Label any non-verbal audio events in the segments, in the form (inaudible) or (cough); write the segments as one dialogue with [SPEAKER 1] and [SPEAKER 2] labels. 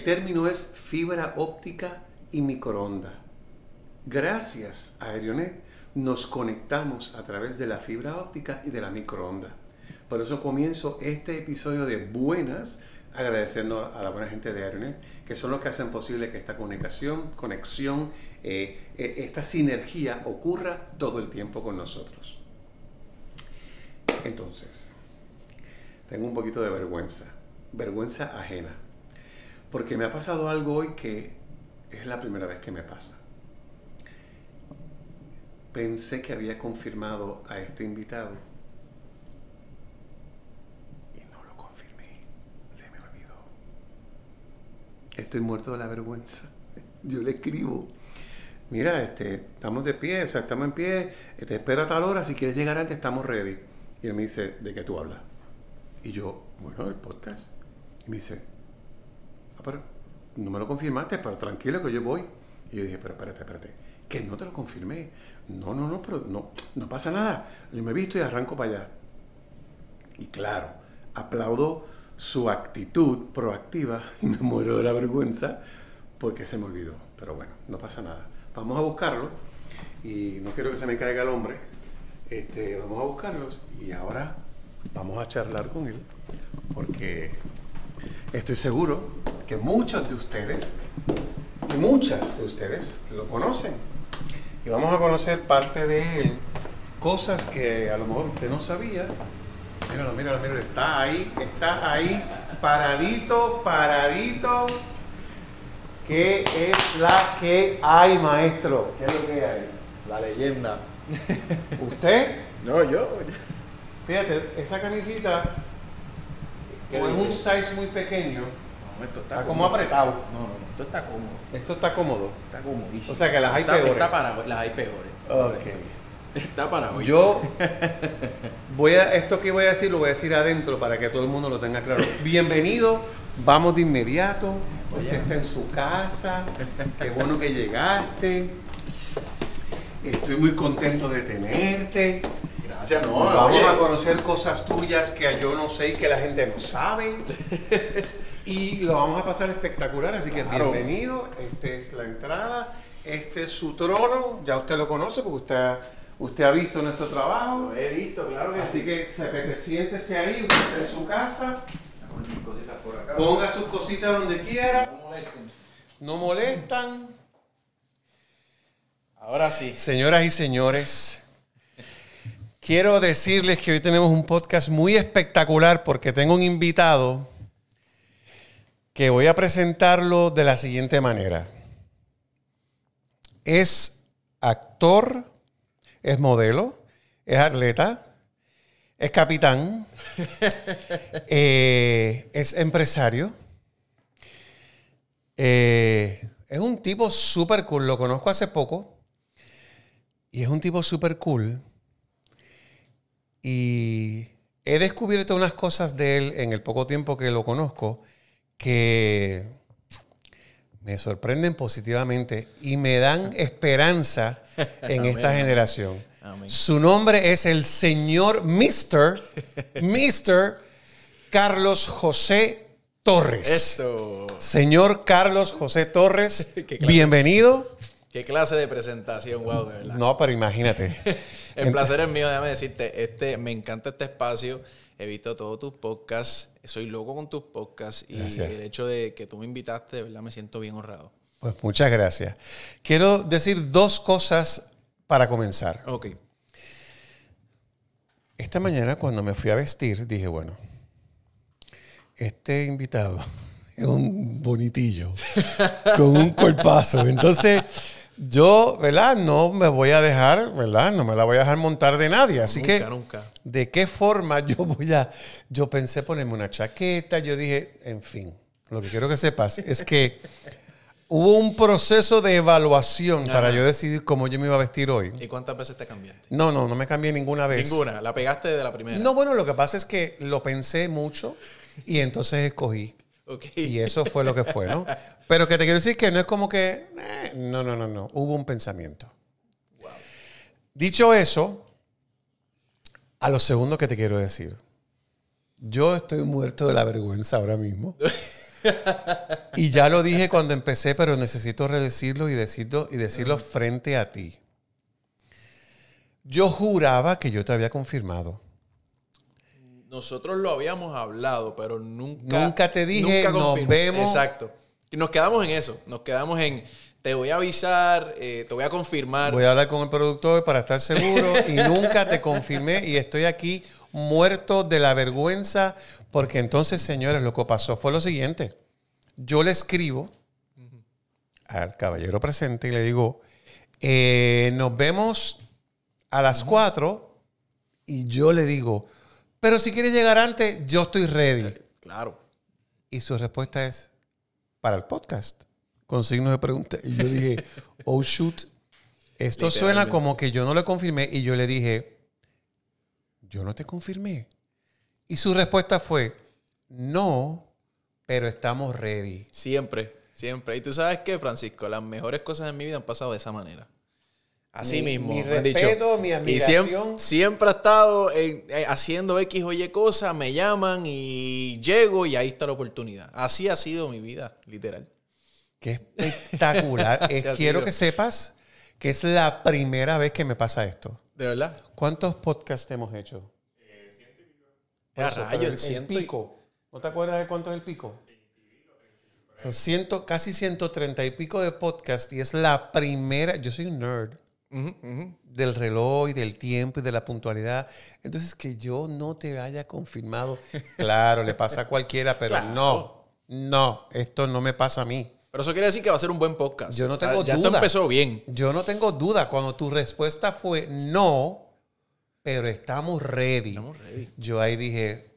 [SPEAKER 1] El término es fibra óptica y microonda. Gracias a Aerionet nos conectamos a través de la fibra óptica y de la microonda. Por eso comienzo este episodio de Buenas agradeciendo a la buena gente de Aerionet, que son los que hacen posible que esta comunicación, conexión, eh, eh, esta sinergia ocurra todo el tiempo con nosotros. Entonces, tengo un poquito de vergüenza, vergüenza ajena. Porque me ha pasado algo hoy que es la primera vez que me pasa. Pensé que había confirmado a este invitado y no lo confirmé. Se me olvidó. Estoy muerto de la vergüenza. (laughs) Yo le escribo. Mira, este, estamos de pie, o sea, estamos en pie, te espero a tal hora, si quieres llegar antes estamos ready. Y él me dice, ¿de qué tú hablas? Y yo, bueno, el podcast. Y me dice, Ah, pero no me lo confirmaste, pero tranquilo que yo voy. Y yo dije, pero espérate, espérate, que no te lo confirmé. No, no, no, pero no, no pasa nada. Yo me he visto y arranco para allá. Y claro, aplaudo su actitud proactiva y me muero de la vergüenza porque se me olvidó. Pero bueno, no pasa nada. Vamos a buscarlo y no quiero que se me caiga el hombre. Este, vamos a buscarlos y ahora vamos a charlar con él porque Estoy seguro que muchos de ustedes muchas de ustedes lo conocen. Y vamos a conocer parte de cosas que a lo mejor usted no sabía. Míralo, míralo, míralo, está ahí, está ahí, paradito, paradito. ¿Qué es la que hay, maestro? ¿Qué es lo que hay? La leyenda. (laughs) ¿Usted? No, yo. Fíjate, esa camisita como es un size muy pequeño, no, esto está, como apretado. No, no, no, esto está cómodo. Esto está cómodo. Está comodísimo. O sea que las hay peores. Está
[SPEAKER 2] para, las hay peores. Okay. Está para hoy. Yo (laughs)
[SPEAKER 1] voy a esto que voy a decir lo voy a decir adentro para que todo el mundo lo tenga claro. (laughs) Bienvenido, vamos de inmediato. Usted está en su casa. Qué bueno que llegaste. Estoy muy contento de tenerte. Vamos a conocer cosas tuyas que yo no sé y que la gente no sabe. (laughs) y lo vamos a pasar espectacular, así que bienvenido. Esta es la entrada. Este es su trono. Ya usted lo conoce porque usted, usted ha visto nuestro trabajo. Lo he visto, claro Así que se, siéntese ahí, en su casa. Ponga sus cositas donde quiera. No molesten. No molestan. Ahora sí. Señoras y señores, Quiero decirles que hoy tenemos un podcast muy espectacular porque tengo un invitado que voy a presentarlo de la siguiente manera. Es actor, es modelo, es atleta, es capitán, (laughs) eh, es empresario. Eh, es un tipo super cool, lo conozco hace poco. Y es un tipo super cool y he descubierto unas cosas de él en el poco tiempo que lo conozco que me sorprenden positivamente y me dan (laughs) esperanza en esta generación. Su nombre es el señor Mr. (laughs) Mr. Carlos José Torres. Señor Carlos José Torres, (laughs) bienvenido.
[SPEAKER 2] Qué clase de presentación, wow, de
[SPEAKER 1] verdad. No, pero imagínate.
[SPEAKER 2] El em- placer es mío, déjame decirte. Este, me encanta este espacio. He visto todos tus podcasts. Soy loco con tus podcasts. Y el hecho de que tú me invitaste, de verdad, me siento bien honrado.
[SPEAKER 1] Pues muchas gracias. Quiero decir dos cosas para comenzar. Ok. Esta mañana cuando me fui a vestir, dije, bueno, este invitado (laughs) es un bonitillo, con un cuerpazo. Entonces yo, ¿verdad? No me voy a dejar, ¿verdad? No me la voy a dejar montar de nadie. Así que, ¿de qué forma (laughs) yo voy a...? Yo pensé ponerme una chaqueta, yo dije, en fin, lo que quiero que sepas es que hubo un proceso de evaluación para yo decidir cómo yo me iba a vestir hoy. ¿Y cuántas veces te cambiaste? No, no, no me cambié ninguna vez. Ninguna, la pegaste de la primera. No, bueno, lo que pasa es que lo pensé mucho y entonces escogí. Y eso fue lo que fue, ¿no? (laughs) Pero que te quiero decir que no es como que, eh, no, no, no, no, hubo un pensamiento. Dicho eso, a lo segundo que te quiero decir, yo estoy muerto de la vergüenza ahora mismo. (laughs) y ya lo dije cuando empecé, pero necesito redecirlo y decirlo, y decirlo frente a ti. Yo juraba que yo te había confirmado.
[SPEAKER 2] Nosotros lo habíamos hablado, pero nunca. Nunca te dije, nunca nos vemos. Exacto. Y nos quedamos en eso. Nos quedamos en te voy a avisar, eh, te voy
[SPEAKER 1] a confirmar. Voy a hablar con el productor para estar seguro (laughs) y nunca te confirmé y estoy aquí muerto de la vergüenza porque entonces, señores, lo que pasó fue lo siguiente. Yo le escribo al caballero presente y le digo, eh, nos vemos a las cuatro. y yo le digo, pero si quieres llegar antes, yo estoy ready. Eh, claro. Y su respuesta es para el podcast. Con signos de pregunta. Y yo dije, (laughs) oh shoot. Esto suena como que yo no le confirmé y yo le dije, yo no te confirmé. Y su respuesta fue, no, pero estamos ready.
[SPEAKER 2] Siempre, siempre. Y tú sabes qué, Francisco, las mejores cosas en mi vida han pasado de esa manera. Así mismo. Mi respeto, mi admiración. Y siempre, ha estado eh, haciendo X o Y cosas, me llaman y llego y ahí está la oportunidad. Así ha sido mi vida, literal.
[SPEAKER 1] Qué espectacular. (laughs) quiero que sepas que es la primera vez que me pasa esto. ¿De verdad? ¿Cuántos podcasts hemos hecho? Eh, y pico. rayo, pico. ¿No te acuerdas de cuánto es el pico? Son ciento, casi 130 y pico de podcasts y es la primera. Yo soy un nerd. Del reloj y del tiempo y de la puntualidad. Entonces, que yo no te haya confirmado. Claro, le pasa a cualquiera, pero no, no, esto no me pasa a mí.
[SPEAKER 2] Pero eso quiere decir que va a ser un buen podcast. Yo no tengo ah, duda. Ya empezó
[SPEAKER 1] bien. Yo no tengo duda. Cuando tu respuesta fue no, pero estamos ready. Estamos ready. Yo ahí dije,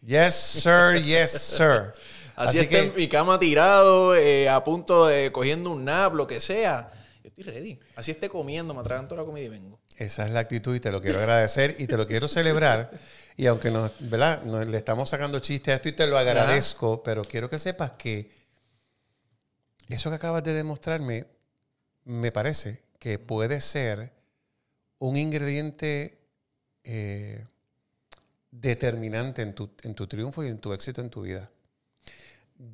[SPEAKER 1] yes, sir, yes, sir. Así, es este, que...
[SPEAKER 2] mi cama tirado, eh, a punto de cogiendo un nap, lo que sea. Yo estoy ready. Así esté comiendo, me atragan toda la comida y vengo.
[SPEAKER 1] Esa es la actitud y te lo quiero agradecer y te lo quiero celebrar. (laughs) Y aunque nos, le estamos sacando chistes a esto y te lo agradezco, pero quiero que sepas que eso que acabas de demostrarme me parece que puede ser un ingrediente eh, determinante en tu triunfo y en tu éxito en tu vida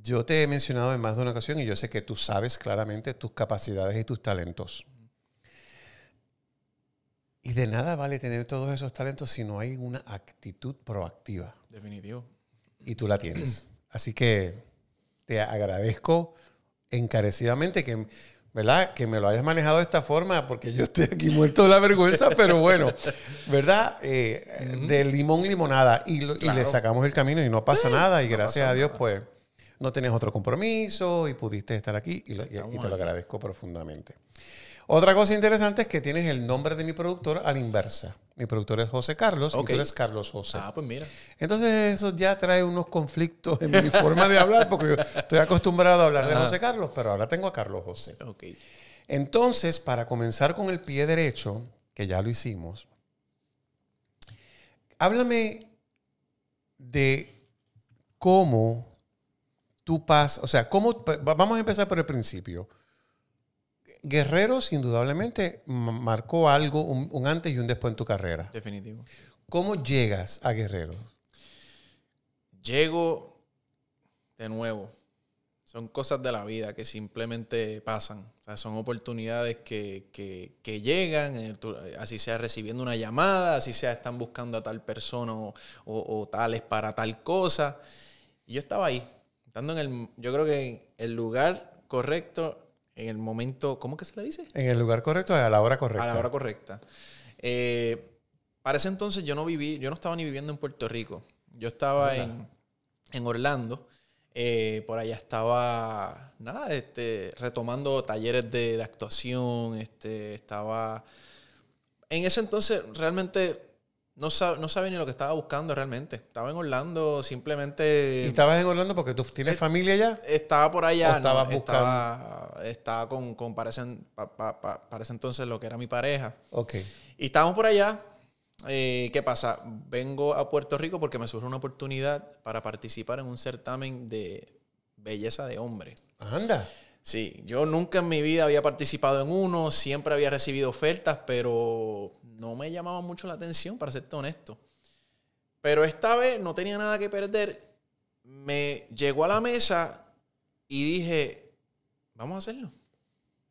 [SPEAKER 1] yo te he mencionado en más de una ocasión y yo sé que tú sabes claramente tus capacidades y tus talentos. Y de nada vale tener todos esos talentos si no hay una actitud proactiva. Definitivo. Y tú la tienes. (clears throat) Así que te agradezco encarecidamente que, ¿verdad? que me lo hayas manejado de esta forma, porque yo estoy aquí muerto de la vergüenza, pero bueno, ¿verdad? Eh, de limón limonada. Y, le sacamos el camino y no pasa nada. Y gracias a Dios, pues no tenías otro compromiso y pudiste estar aquí y, te lo agradezco profundamente. Otra cosa interesante es que tienes el nombre de mi productor a la inversa. Mi productor es José Carlos y tú eres Carlos José. Ah, pues mira. Entonces eso ya trae unos conflictos en mi forma de hablar porque yo estoy acostumbrado a hablar de José Carlos, pero ahora tengo a Carlos José. Ok. Entonces, para comenzar con el pie derecho, que ya lo hicimos, háblame de cómo o sea, ¿cómo, vamos a empezar por el principio. Guerreros indudablemente marcó algo, un, antes y un después en tu carrera. Definitivo. ¿Cómo llegas a Guerreros?
[SPEAKER 2] Llego de nuevo. Son cosas de la vida que simplemente pasan. son oportunidades que, que, llegan, así sea recibiendo una llamada, así sea están buscando a tal persona o, o tales para tal cosa. Y yo estaba ahí en el, yo creo que en el lugar correcto, en el momento, ¿cómo que se le dice?
[SPEAKER 1] En el lugar correcto, a la hora correcta. A la hora
[SPEAKER 2] correcta. Eh, para ese entonces yo no viví, yo no estaba ni viviendo en Puerto Rico. Yo estaba en, Orlando. Eh, por allá estaba, nada, este, retomando talleres de, de actuación, este, estaba... En ese entonces realmente no, sabe, no sabía ni lo que estaba buscando realmente. Estaba en Orlando, simplemente. ¿Y estabas
[SPEAKER 1] en Orlando porque tú tienes eh, familia allá?
[SPEAKER 2] Estaba por allá. Estaba, con, con entonces lo que era mi pareja. Ok. Y estábamos por allá. Eh, ¿Qué pasa? Vengo a Puerto Rico porque me surge una oportunidad para participar en un certamen de belleza de hombre. Anda. Sí, yo nunca en mi vida había participado en uno, siempre había recibido ofertas, pero no me llamaba mucho la atención, para serte honesto. Pero esta vez no tenía nada que perder. Me llegó a la mesa y dije, vamos a hacerlo.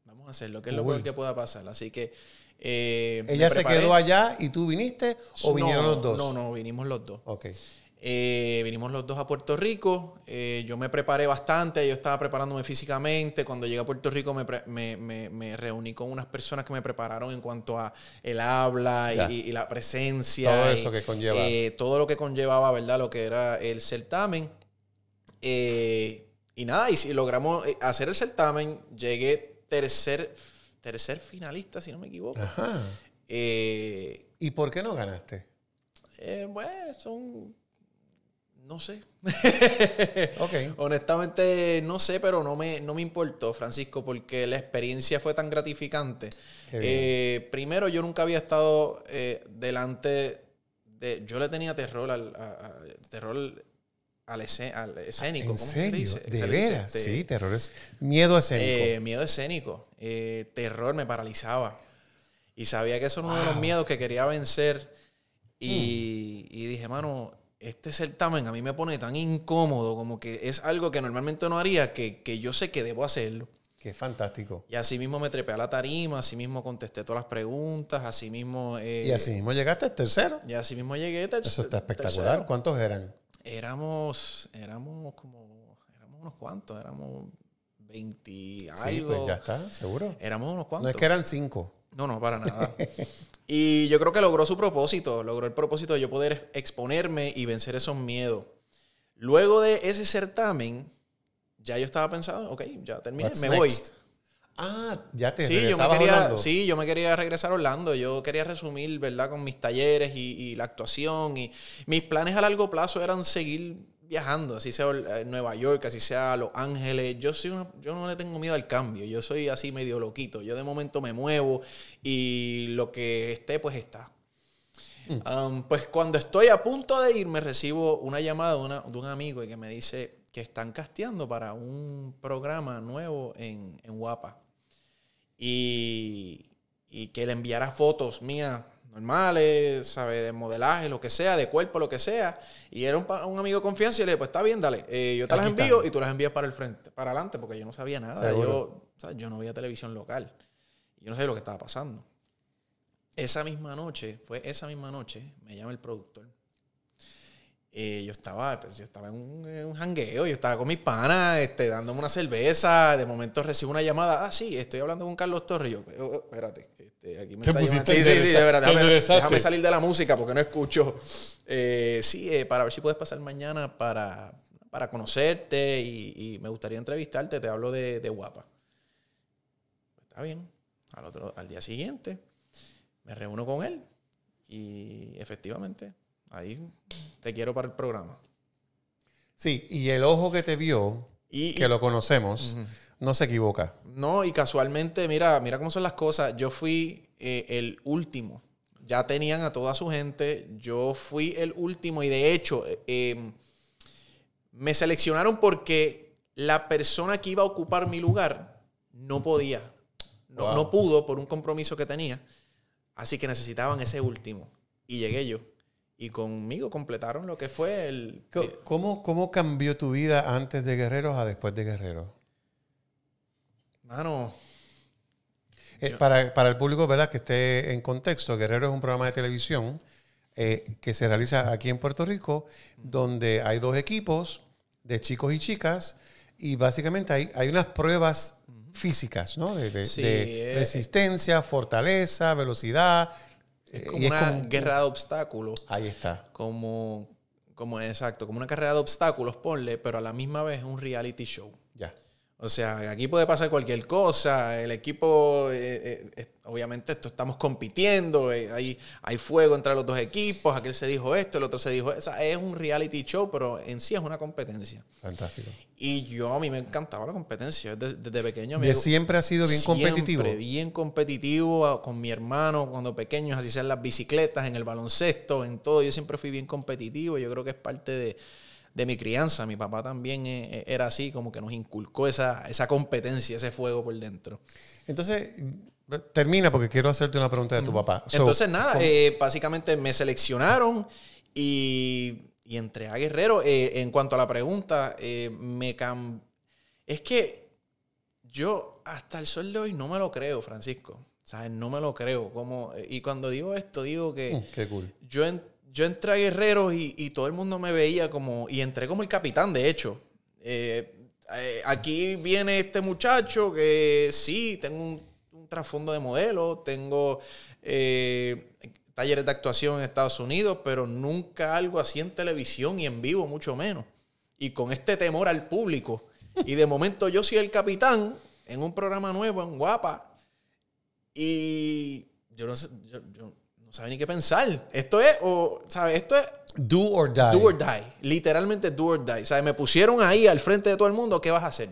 [SPEAKER 2] Vamos a hacerlo, que es lo peor que pueda pasar. Así que... Eh, ¿Ella se quedó
[SPEAKER 1] allá y tú viniste o vinieron los dos? No,
[SPEAKER 2] no, vinimos los dos. Ok. Eh, vinimos los dos a Puerto Rico. Eh, yo me preparé bastante, yo estaba preparándome físicamente. Cuando llegué a Puerto Rico me, me, reuní con unas personas que me prepararon en cuanto a el habla y, la presencia. Todo eso que conllevaba. Eh, todo lo que conllevaba, ¿verdad? Lo que era el certamen. y nada, y si logramos hacer el certamen, llegué tercer, tercer finalista, si no me equivoco. ¿Y por qué no ganaste? bueno, pues, son no sé. (laughs) okay. Honestamente, no sé, pero no me, no me importó, Francisco, porque la experiencia fue tan gratificante. Eh, primero, yo nunca había estado eh, delante de. Yo le tenía terror al. terror al, al escénico. ¿Cómo serio? ¿De veras? Este, sí,
[SPEAKER 1] terror es. Miedo escénico. Eh,
[SPEAKER 2] miedo escénico. terror me paralizaba. Y sabía que eso era uno de los miedos que quería vencer. Y, hmm. y dije, mano, este certamen a mí me pone tan incómodo, como que es algo que normalmente no haría, que, yo sé que debo hacerlo.
[SPEAKER 1] Qué fantástico. Y
[SPEAKER 2] así mismo me trepé a la tarima, así mismo contesté todas las preguntas, así mismo... Eh, y así
[SPEAKER 1] mismo llegaste al tercero.
[SPEAKER 2] Y así mismo llegué al tercero. Eso está espectacular. ¿Cuántos eran? Éramos, éramos como, éramos unos cuantos, éramos 20 algo. Sí, pues ya está, seguro. Éramos unos cuantos. No es que eran
[SPEAKER 1] cinco. No, no, para nada.
[SPEAKER 2] (laughs) y yo creo que logró su propósito, logró el propósito de yo poder exponerme y vencer esos miedos. Luego de ese certamen, ya yo estaba pensando, ok, ya terminé, me voy. Ah,
[SPEAKER 1] ya te sí, yo me quería, Orlando.
[SPEAKER 2] Sí, yo me quería regresar a Orlando. Yo quería resumir, ¿verdad? Con mis talleres y, y la actuación. Y mis planes a largo plazo eran seguir viajando, así sea eh, Nueva York, así sea Los Ángeles, yo, soy yo no le tengo miedo al cambio, yo soy así medio loquito, yo de momento me muevo y lo que esté, pues está. Mm. pues cuando estoy a punto de irme, recibo una llamada de, un amigo y que me dice que están casteando para un programa nuevo en, Guapa y, y que le enviara fotos mías normales, sabe De modelaje, lo que sea, de cuerpo, lo que sea. Y era un, amigo de confianza y le dije, pues está bien, dale, eh, yo te las envío y tú las envías para el frente, para adelante, porque yo no sabía nada. Yo, yo no veía televisión local. Yo no sabía lo que estaba pasando. Esa misma noche, fue esa misma noche, me llama el productor. Eh, yo estaba, pues, yo estaba en un, jangueo, yo estaba con mis panas, este, dándome una cerveza. De momento recibo una llamada. Ah, sí, estoy hablando con Carlos Torres. Yo, pues, oh, oh, espérate, este, aquí me está Sí, sí, sí, de verdad. Déjame, salir de la música porque no escucho. Eh, sí, eh, para ver si puedes pasar mañana para, conocerte y, me gustaría entrevistarte. Te hablo de, guapa. Está bien. Al, otro, al día siguiente me reúno con él y efectivamente ahí te quiero para el programa.
[SPEAKER 1] Sí, y el ojo que te vio, que lo conocemos. No se equivoca.
[SPEAKER 2] No, y casualmente, mira, mira cómo son las cosas. Yo fui eh, el último. Ya tenían a toda su gente. Yo fui el último y de hecho eh, em, me seleccionaron porque la persona que iba a ocupar mi lugar no podía. No, pudo por un compromiso que tenía. Así que necesitaban ese último. Y llegué yo y conmigo completaron lo que fue el...
[SPEAKER 1] ¿Cómo, ¿Cómo, cambió tu vida antes de Guerreros a después de Guerreros? Mano. Eh, para, el público, ¿verdad? Que esté en contexto, Guerrero es un programa de televisión eh, que se realiza aquí en Puerto Rico, donde hay dos equipos de chicos y chicas, y básicamente hay, hay unas pruebas físicas, ¿no? De, eh, resistencia, fortaleza, velocidad. Es como una guerra de
[SPEAKER 2] obstáculos. Ahí está. Como, como, exacto, como una carrera de obstáculos, ponle, pero a la misma vez es un reality show. Ya. O sea, aquí puede pasar cualquier cosa, el equipo, eh, eh, eh, obviamente esto estamos compitiendo, hay, fuego entre los dos equipos, aquel se dijo esto, el otro se dijo eso, es un reality show, pero en sí es una competencia. Fantástico. Y yo, a mí me encantaba la competencia, desde, pequeño. ¿Y siempre ha sido bien siempre competitivo. Bien competitivo ah, con mi hermano cuando pequeños, así sean las bicicletas, en el baloncesto, en todo, yo siempre fui bien competitivo, yo creo que es parte de de mi crianza. Mi papá también eh, eh, era así, como que nos inculcó esa, competencia, ese fuego por dentro. Entonces,
[SPEAKER 1] termina porque quiero hacerte una pregunta de tu papá. Entonces, nada,
[SPEAKER 2] eh, básicamente me seleccionaron y, y a Guerrero. en cuanto a la pregunta, me es que yo hasta el sol de hoy no me lo creo, Francisco. ¿Sabes? No me lo creo. Como, y cuando digo esto, digo que mm, qué cool. yo yo entré a Guerreros y, todo el mundo me veía como, y entré como el capitán, de hecho. Eh, eh, aquí viene este muchacho que sí, tengo un, trasfondo de modelo, tengo eh, talleres de actuación en Estados Unidos, pero nunca algo así en televisión y en vivo, mucho menos. Y con este temor al público. Y de momento yo soy el capitán en un programa nuevo, en Guapa. Y yo no sé, yo, no sabe ni qué pensar. Esto es, o, ¿sabes? Esto es
[SPEAKER 1] Do or die. Do or
[SPEAKER 2] die. Literalmente do or die. ¿Sabes? Me pusieron ahí al frente de todo el mundo, ¿qué vas a hacer?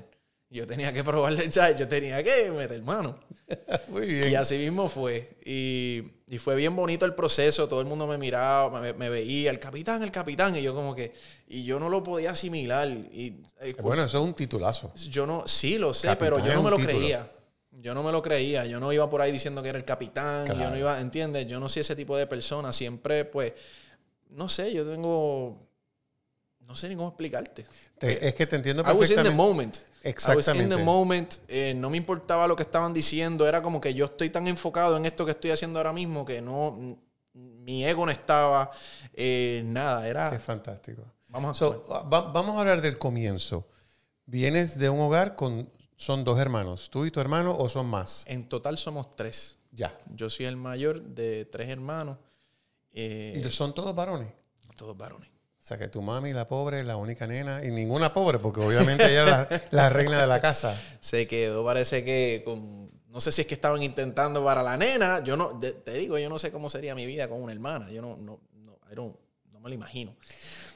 [SPEAKER 2] Yo tenía que probarle, chat. (laughs) Yo tenía que meter mano. (laughs) Muy bien. Y así mismo fue. Y, fue bien bonito el proceso. Todo el mundo me miraba, me, veía, el capitán, el capitán. Y yo como que... Y yo no lo podía asimilar. Y, eh, bueno, eso es un titulazo. Yo no... Sí, lo sé, pero yo no me lo creía yo no me lo creía, yo no iba por ahí diciendo que era el capitán, yo no iba, ¿entiendes? Yo no soy ese tipo de persona, siempre pues, no sé, yo tengo, no sé ni cómo explicarte.
[SPEAKER 1] es que te entiendo perfectamente. I was in the moment. Exactamente. I was in the
[SPEAKER 2] moment, eh, no me importaba lo que estaban diciendo, era como que yo estoy tan enfocado en esto que estoy haciendo ahora mismo que no, mi ego no estaba, eh, nada, era... Qué
[SPEAKER 1] fantástico. Vamos vamos a hablar del comienzo. Vienes de un hogar con son dos hermanos, tú y tu hermano, o son más? En total somos tres. Ya. Yo soy el mayor de tres hermanos. Eh, ¿Y son todos varones? Todos varones. O sea que tu mami, la pobre, la única nena, y ninguna pobre, porque obviamente ella era (laughs) la, reina de la casa.
[SPEAKER 2] Se quedó, parece que con. No sé si es que estaban intentando para la nena. Yo no, te, digo, yo no sé cómo sería mi vida con una hermana. Yo no, no, no, no me lo imagino.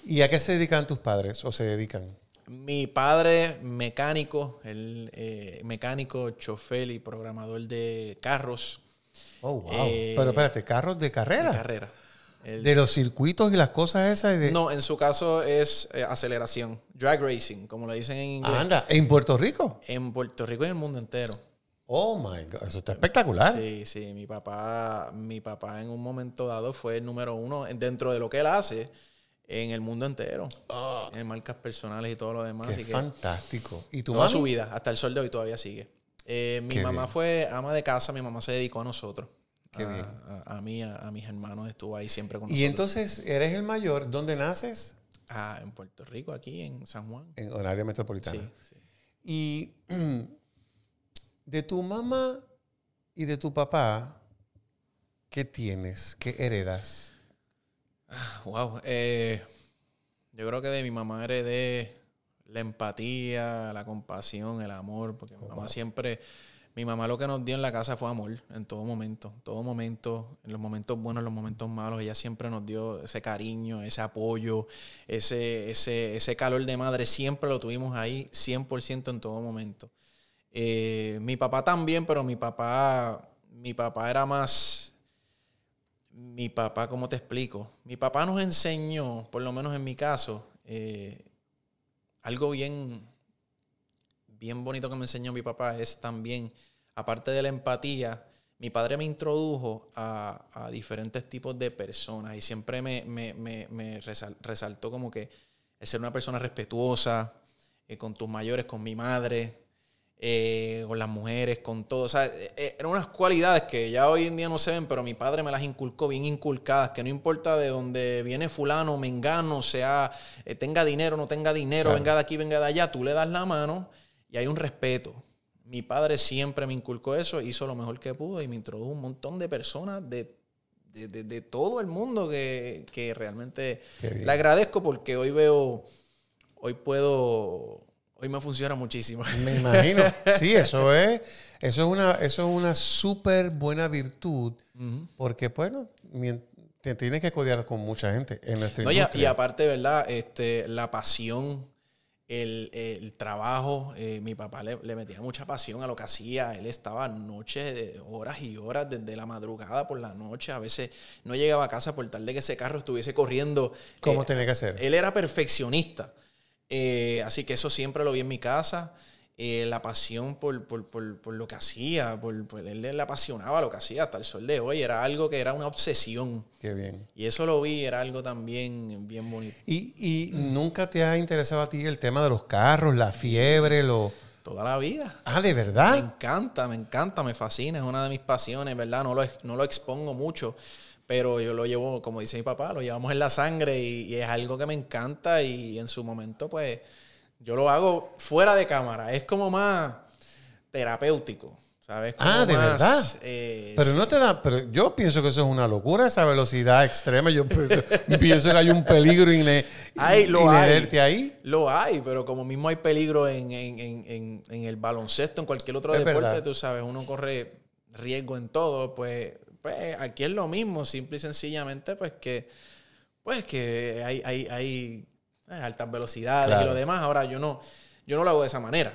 [SPEAKER 1] ¿Y a qué se dedican tus padres o se dedican?
[SPEAKER 2] Mi padre, mecánico, el eh, mecánico, chofer y programador de carros. Oh, wow. Pero eh, espérate,
[SPEAKER 1] carros de carrera. De carrera. de los circuitos y las cosas esas. No,
[SPEAKER 2] en su caso es eh, aceleración. Drag racing, como lo dicen en inglés. Anda, ¿en
[SPEAKER 1] Puerto Rico?
[SPEAKER 2] En Puerto Rico y en el mundo entero. Oh my
[SPEAKER 1] God, eso está espectacular.
[SPEAKER 2] Sí, sí, mi papá, mi papá en un momento dado fue el número uno dentro de lo que él hace en el mundo entero. Ah. En marcas personales y todo lo demás. Qué fantástico. ¿Y tu toda su vida, hasta el sol de hoy todavía sigue. Eh, mi mamá fue ama de casa, mi mamá se dedicó a nosotros. Qué a, bien. A, mí, a, mis hermanos, estuvo ahí siempre con nosotros. Y
[SPEAKER 1] entonces, eres el mayor, ¿dónde naces? Ah, en Puerto Rico, aquí en San Juan. En, el área metropolitana. sí. Y (clears throat) de tu mamá y de tu papá, ¿qué tienes? ¿Qué heredas?
[SPEAKER 2] Ah, wow. Eh, yo creo que de mi mamá heredé la empatía, la compasión, el amor, porque mi oh, mamá siempre, mi mamá lo que nos dio en la casa fue amor en todo momento, en todo momento, en los momentos buenos, en los momentos malos, ella siempre nos dio ese cariño, ese apoyo, ese, ese, calor de madre, siempre lo tuvimos ahí, 100% en todo momento. Eh, mi papá también, pero mi papá, mi papá era más, mi papá, ¿cómo te explico? Mi papá nos enseñó, por lo menos en mi caso, eh, algo bien, bien bonito que me enseñó mi papá es también, aparte de la empatía, mi padre me introdujo a, diferentes tipos de personas y siempre me, me, me, resaltó como que el ser una persona respetuosa, eh, con tus mayores, con mi madre, eh, con las mujeres, con todo. O sea, eh, eh, eran unas cualidades que ya hoy en día no se ven, pero mi padre me las inculcó bien inculcadas, que no importa de dónde viene fulano, mengano, sea, tenga dinero, no tenga dinero, venga de aquí, venga de allá, tú le das la mano y hay un respeto. Mi padre siempre me inculcó eso, hizo lo mejor que pudo y me introdujo un montón de personas de todo el mundo que, que realmente le agradezco porque hoy veo, hoy puedo Hoy me funciona muchísimo. Me imagino. Sí,
[SPEAKER 1] eso es, eso es una, eso es una súper buena virtud. Porque, bueno, te tienes que codear con mucha gente en y,
[SPEAKER 2] aparte, ¿verdad? Este, la pasión, el, trabajo. Eh, mi papá le, metía mucha pasión a lo que hacía. Él estaba noches, horas y horas, desde la madrugada por la noche. A veces no llegaba a casa por tal de que ese carro estuviese corriendo.
[SPEAKER 1] ¿Cómo eh, tenía que hacer?
[SPEAKER 2] Él era perfeccionista. Eh, así que eso siempre lo vi en mi casa. Eh, la pasión por, lo que hacía, él le apasionaba lo que hacía hasta el sol de hoy, era algo que era una obsesión. Qué bien. Y eso lo vi, era algo también bien bonito.
[SPEAKER 1] ¿Y, nunca te ha interesado a ti el tema de los carros, la fiebre, lo... Toda la vida. Ah, ¿de verdad? Me
[SPEAKER 2] encanta, me encanta, me fascina, es una de mis pasiones, ¿verdad? No lo, no lo expongo mucho, pero yo lo llevo, como dice mi papá, lo llevamos en la sangre y, es algo que me encanta y en su momento pues yo lo hago fuera de cámara, es como más terapéutico. ¿Sabes? ah, de verdad. Eh, pero no
[SPEAKER 1] te da. Pero yo pienso que eso es una locura, esa velocidad extrema. Yo pienso, (laughs) que hay un peligro en hay, lo ahí.
[SPEAKER 2] Lo hay, pero como mismo hay peligro en, el baloncesto, en cualquier otro deporte, tú sabes, uno corre riesgo en todo, pues pues aquí es lo mismo, simple y sencillamente, pues que, pues que hay, hay, hay eh, altas velocidades y lo demás. Ahora yo no, yo no lo hago de esa manera.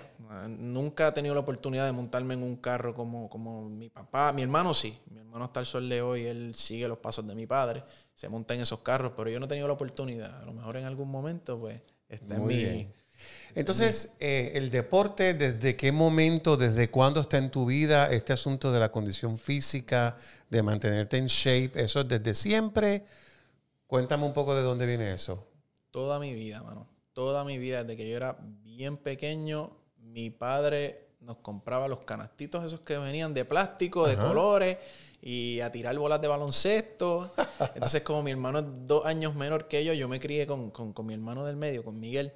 [SPEAKER 2] Nunca he tenido la oportunidad de montarme en un carro como, como mi papá. Mi hermano sí. Mi hermano está al sol de hoy, él sigue los pasos de mi padre. Se monta en esos carros, pero yo no he tenido la oportunidad. A lo mejor en algún momento, pues, está en mi...
[SPEAKER 1] Entonces, eh, el deporte, ¿desde qué momento, desde cuándo está en tu vida este asunto de la condición física, de mantenerte en shape? ¿Eso es desde siempre? Cuéntame un poco de dónde viene eso.
[SPEAKER 2] Toda mi vida, mano. Toda mi vida, desde que yo era bien pequeño, mi padre nos compraba los canastitos esos que venían de plástico, de colores, y a tirar bolas de baloncesto. Entonces, como mi hermano es dos años menor que yo, yo me crié con, con mi hermano del medio, con Miguel.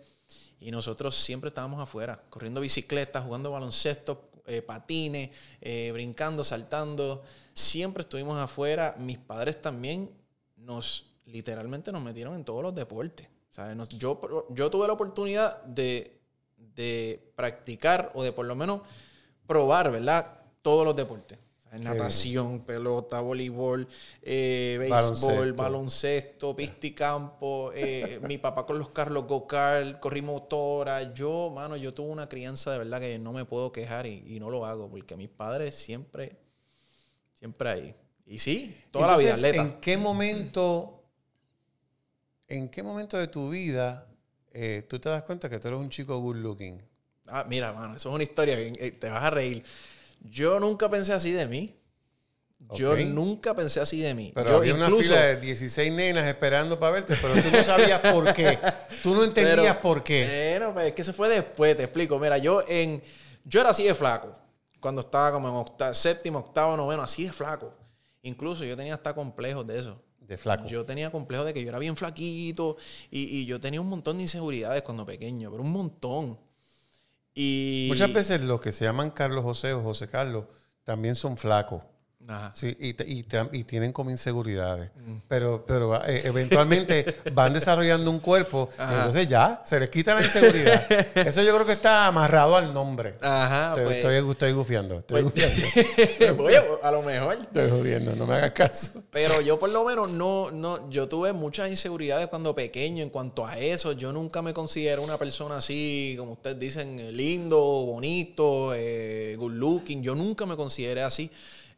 [SPEAKER 2] Y nosotros siempre estábamos afuera, corriendo bicicletas, jugando baloncesto, eh, patines, eh, brincando, saltando. Siempre estuvimos afuera. Mis padres también nos, literalmente nos metieron en todos los deportes. ¿sabes? yo, yo tuve la oportunidad de, de practicar o de por lo menos probar, ¿verdad? Todos los deportes natación, pelota, voleibol, eh, béisbol, baloncesto, pisticampo, eh, mi papá con los Carlos go-kart, corrí motora. Yo, mano, yo tuve una crianza de verdad que no me puedo quejar y, no lo hago porque mis padres siempre, siempre ahí. Y sí, toda la vida atleta. ¿En
[SPEAKER 1] qué momento, en qué momento de tu vida eh, tú te das cuenta que tú eres un chico good looking?
[SPEAKER 2] Ah, mira, mano, eso es una historia, te vas a reír. Yo nunca pensé
[SPEAKER 1] así de mí. Yo nunca pensé así de mí. Pero yo había una fila de 16 nenas esperando para verte, pero tú no sabías por qué. (laughs) Tú no entendías por qué. Pero pues, es que
[SPEAKER 2] se fue después, te explico. Mira, yo en yo era así de flaco. Cuando estaba como en séptimo, octavo, noveno, así de flaco. Incluso yo tenía hasta complejos de eso. De flaco. Yo tenía complejos de que yo era bien flaquito y, y yo tenía un montón de inseguridades cuando pequeño, pero un montón.
[SPEAKER 1] Muchas veces los que se llaman Carlos José o José Carlos también son flacos y, y, tienen como inseguridades. Mm. Pero, pero ah, eh, eventualmente (laughs) van desarrollando un cuerpo, entonces ya, se les quita la inseguridad. (laughs) Eso yo creo que está amarrado al nombre. Ajá, estoy, pues. estoy, gufiando. Estoy pues, gufiando.
[SPEAKER 2] (laughs) Pues, a lo mejor. Estoy
[SPEAKER 1] jodiendo, no me hagas caso.
[SPEAKER 2] Pero yo por lo menos no, no, yo tuve muchas inseguridades cuando pequeño en cuanto a eso. Yo nunca me considero una persona así, como ustedes dicen, lindo, bonito, eh, good looking. Yo nunca me consideré así.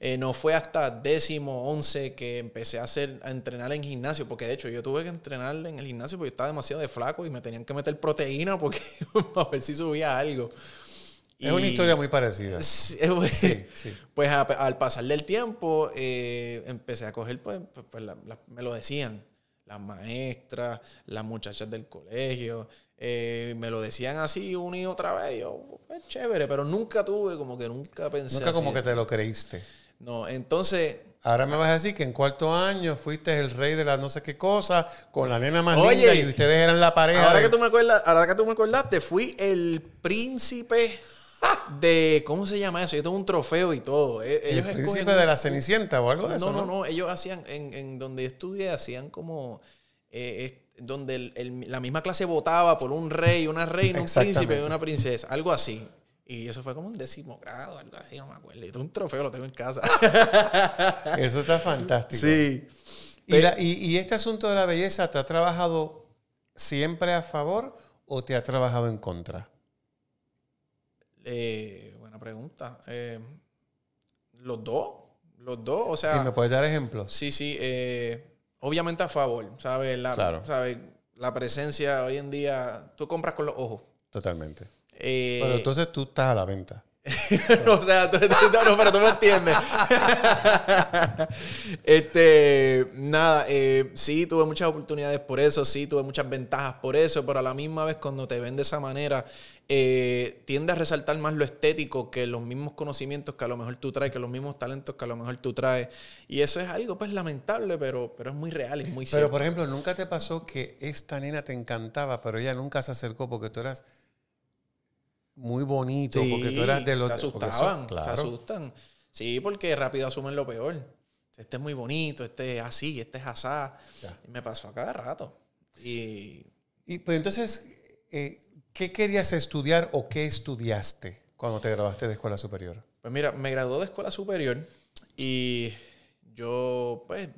[SPEAKER 2] Eh, no fue hasta décimo, once que empecé a hacer, a entrenar en gimnasio, porque de hecho yo tuve que entrenar en el gimnasio porque estaba demasiado de flaco y me tenían que meter proteína porque (laughs) a ver si subía algo. Es una historia muy parecida. (laughs) pues, al pasar del tiempo eh, empecé a coger, pues, pues, pues me lo decían las maestras, las muchachas del colegio, eh, me lo decían así una y otra vez. Yo, pues, chévere, pero nunca tuve, como que nunca pensé. Nunca como que te
[SPEAKER 1] lo creíste. No, entonces... Ahora me vas a decir que en cuarto año fuiste el rey de la no sé qué cosa con la nena más y ustedes eran la pareja. Ahora, que
[SPEAKER 2] tú me acuerdas, ahora que tú me acordaste, fui el príncipe de cómo se llama eso yo tengo un trofeo y todo
[SPEAKER 1] e-, el príncipe de la cenicienta o algo de no, eso no no no
[SPEAKER 2] ellos hacían en, donde estudié hacían como eh, donde la misma clase votaba por un rey una reina un príncipe y una princesa algo así y eso fue como un décimo grado, algo así, no me acuerdo. Y un trofeo lo tengo en casa.
[SPEAKER 1] (laughs) eso está fantástico. Sí. ¿Y, este asunto de la belleza te ha trabajado siempre a favor o te ha trabajado en contra?
[SPEAKER 2] Eh, buena pregunta. Eh, los dos, los dos, o sea... Sí, ¿me puedes dar ejemplos? Sí, sí. Eh, obviamente a favor, La, ¿sabes? la presencia hoy en día, tú compras con los ojos. Totalmente. Eh,
[SPEAKER 1] entonces tú estás a la venta.
[SPEAKER 2] no, (laughs) o sea, no, pero tú me entiendes. (laughs) este, nada, eh, sí tuve muchas oportunidades por eso, sí tuve muchas ventajas por eso, pero a la misma vez cuando te ven de esa manera, eh, tiende a resaltar más lo estético que los mismos conocimientos que a lo mejor tú traes, que los
[SPEAKER 1] mismos talentos que a lo mejor tú traes. Y eso es algo pues lamentable, pero, pero es muy real y muy cierto. Pero por ejemplo, ¿nunca te pasó que esta nena te encantaba, pero ella nunca se acercó porque tú eras muy bonito porque tú eras de los... Se asustaban, se asustan.
[SPEAKER 2] Sí, porque rápido asumen lo peor. Este es muy bonito, este es así, este es asá. Y me pasó a cada rato. Y...
[SPEAKER 1] Y pues entonces, eh, ¿qué querías estudiar o qué estudiaste cuando te graduaste de escuela superior?
[SPEAKER 2] Pues mira, me graduó de escuela superior y yo pues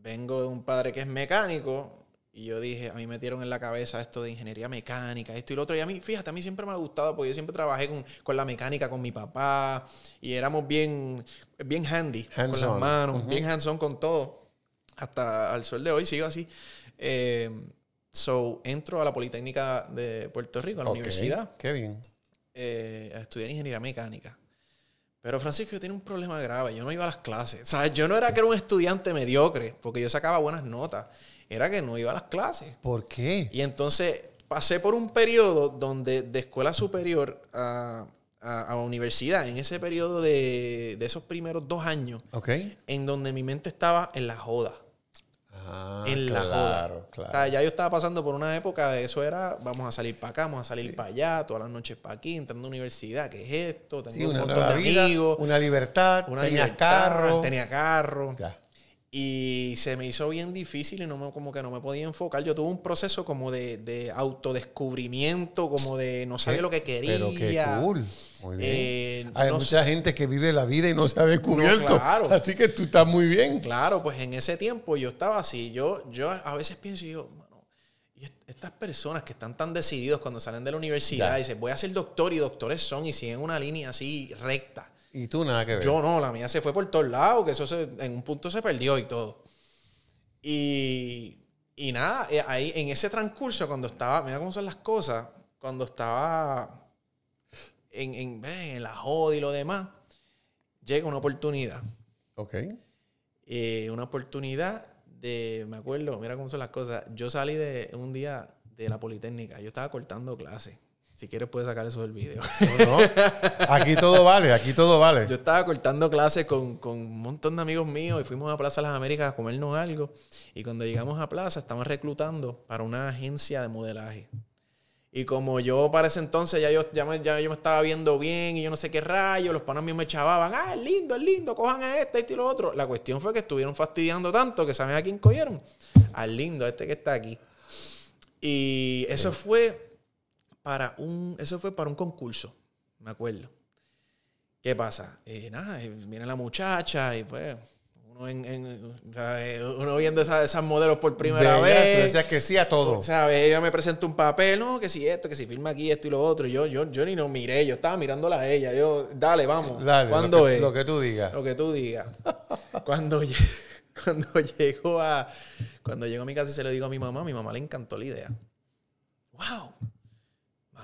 [SPEAKER 2] vengo de un padre que es mecánico y yo dije, a mí metieron en la cabeza esto de ingeniería mecánica, esto y lo otro. Y a mí, fíjate, a mí siempre me ha gustado porque yo siempre trabajé con, con la mecánica con mi papá y éramos bien, bien handy con las manos, bien hands-on con todo. Hasta al sol de hoy sigo así. Eh, so, entro a la Politécnica de Puerto Rico, a la universidad. Qué bien. Eh, a estudiar ingeniería mecánica. Pero Francisco, yo tenía un problema grave. Yo no iba a las clases. O sea, yo no era que era un estudiante mediocre, porque yo sacaba buenas notas era que no iba a las clases. ¿Por qué? Y entonces pasé por un periodo donde de escuela superior a, universidad, en ese periodo de, esos primeros dos años, okay. en donde mi mente estaba en la joda.
[SPEAKER 1] Ah, en la joda. Claro. O sea,
[SPEAKER 2] ya yo estaba pasando por una época de eso era, vamos a salir para acá, vamos a salir para allá, todas las noches para aquí, entrando a universidad, ¿qué es esto? Tengo un montón de amigos.
[SPEAKER 1] Una libertad, tenía carro. Tenía
[SPEAKER 2] carro. Y se me hizo bien difícil y no como que no me podía enfocar. Yo tuve un proceso como de, autodescubrimiento, como de no sabía lo que quería. Pero qué cool.
[SPEAKER 1] Eh, Hay mucha gente que vive la vida y no se ha descubierto. Así
[SPEAKER 2] que tú estás muy bien. Claro, pues en ese tiempo yo estaba así. Yo, yo a veces pienso y digo, estas personas que están tan decididos cuando salen de la universidad y dicen, voy a ser doctor y doctores son y siguen una línea así recta.
[SPEAKER 1] Y tú nada que ver. Yo no, la mía
[SPEAKER 2] se fue por todos lados, que eso en un punto se perdió y todo. Y, y nada, eh, ahí en ese transcurso, cuando estaba, mira cómo son las cosas, cuando estaba en, en, eh, la joda y lo demás, llega una oportunidad. Ok. Eh, una oportunidad de, me acuerdo, mira cómo son las cosas, yo salí de un día de la Politécnica, yo estaba cortando clases. Si quieres puedes sacar eso del video. Aquí todo vale, aquí todo vale. Yo estaba cortando clases con, un montón de amigos míos y fuimos a Plaza Las Américas a comernos algo. Y cuando llegamos a Plaza, estaban reclutando para una agencia de modelaje. Y como yo para ese entonces ya yo, ya me, yo estaba viendo bien y yo no sé qué rayo, los panas míos me chavaban, ah, es lindo, es lindo, cojan a este, este y lo otro. La cuestión fue que estuvieron fastidiando tanto que saben a quién cogieron. Al lindo, a este que está aquí. Y eso fue para un, eso fue para un concurso, me acuerdo. ¿Qué pasa? Eh, nada, eh, viene la muchacha y pues uno, en, eh, uno viendo esas, modelos por primera vez. Tú que sí a todo. ¿Sabes? Ella me presenta un papel, no, que si esto, que si firma aquí esto y lo otro. Yo, yo, yo ni no miré, yo estaba mirándola a ella. Yo, dale, vamos. Dale, ¿Cuándo lo que, es? Lo que tú digas. Lo que tú digas. (laughs) cuando, cuando llegó a, cuando llegó a mi casa y se lo digo a mi mamá, a mi mamá le encantó la idea. ¡Wow!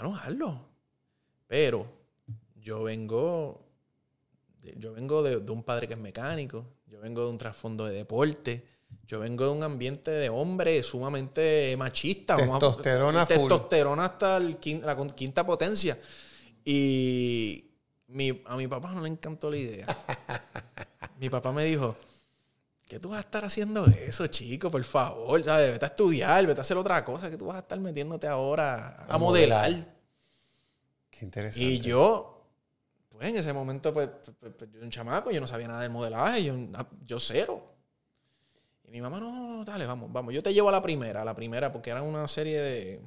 [SPEAKER 2] no Pero yo vengo, yo vengo de, un padre que es mecánico, yo vengo de un trasfondo de deporte, yo vengo de un ambiente de hombre sumamente machista. Testosterona a, Testosterona hasta la quinta potencia. Y a mi papá no le encantó la idea. (laughs) mi papá me dijo, ¿qué tú vas a estar haciendo eso, chico? Por favor, ya Vete a estudiar, vete a hacer otra cosa, que tú vas a estar metiéndote ahora a, modelar.
[SPEAKER 1] Qué interesante. Y
[SPEAKER 2] yo, pues en ese momento, pues, pues, pues, pues yo un chamaco, yo no sabía nada del modelaje, yo, ah, yo cero. Y mi mamá, no, dale, vamos, vamos, yo te llevo a la primera, a la primera, porque era una serie de,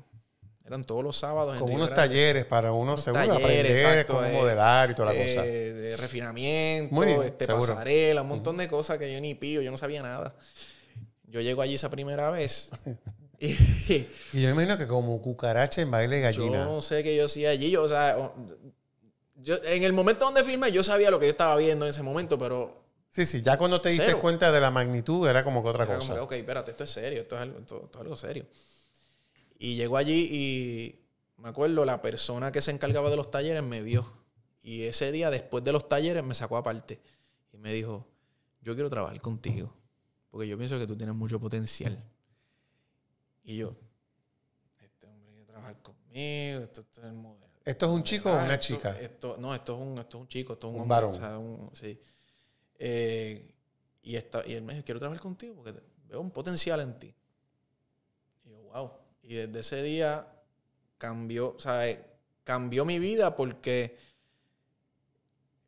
[SPEAKER 2] eran todos los sábados. Con unos talleres
[SPEAKER 1] para unos, seguro, aprender exacto, modelar y toda la cosa. De refinamiento, este, pasarela,
[SPEAKER 2] un montón de cosas que yo ni pío, yo no sabía nada. Yo llego allí esa primera vez
[SPEAKER 1] (laughs) y yo imagino que como cucaracha en baile gallina. Yo no
[SPEAKER 2] sé qué yo hacía allí. Yo, o sea, yo, en el momento donde firmé yo sabía lo que yo estaba viendo en ese momento,
[SPEAKER 1] pero. Sí, sí, ya cuando te diste cuenta de la magnitud, era como que otra cosa. ok,
[SPEAKER 2] espérate, esto es serio, esto es algo, esto es algo serio. Y llegó allí y me acuerdo, la persona que se encargaba de los talleres me vio. Y ese día, después de los talleres, me sacó aparte y me dijo: Yo quiero trabajar contigo, porque yo pienso que tú tienes mucho potencial. Y yo, este hombre quiere trabajar conmigo, esto, es el modelo.
[SPEAKER 1] ¿Esto es un chico o ah, una chica?
[SPEAKER 2] no, esto es, un, esto es un chico, esto es un, hombre, varón. un, sí. Eh, y, esta, y él me dijo, quiero trabajar contigo porque veo un potencial en ti. Y yo, wow. Y desde ese día cambió, sea eh, Cambió mi vida porque,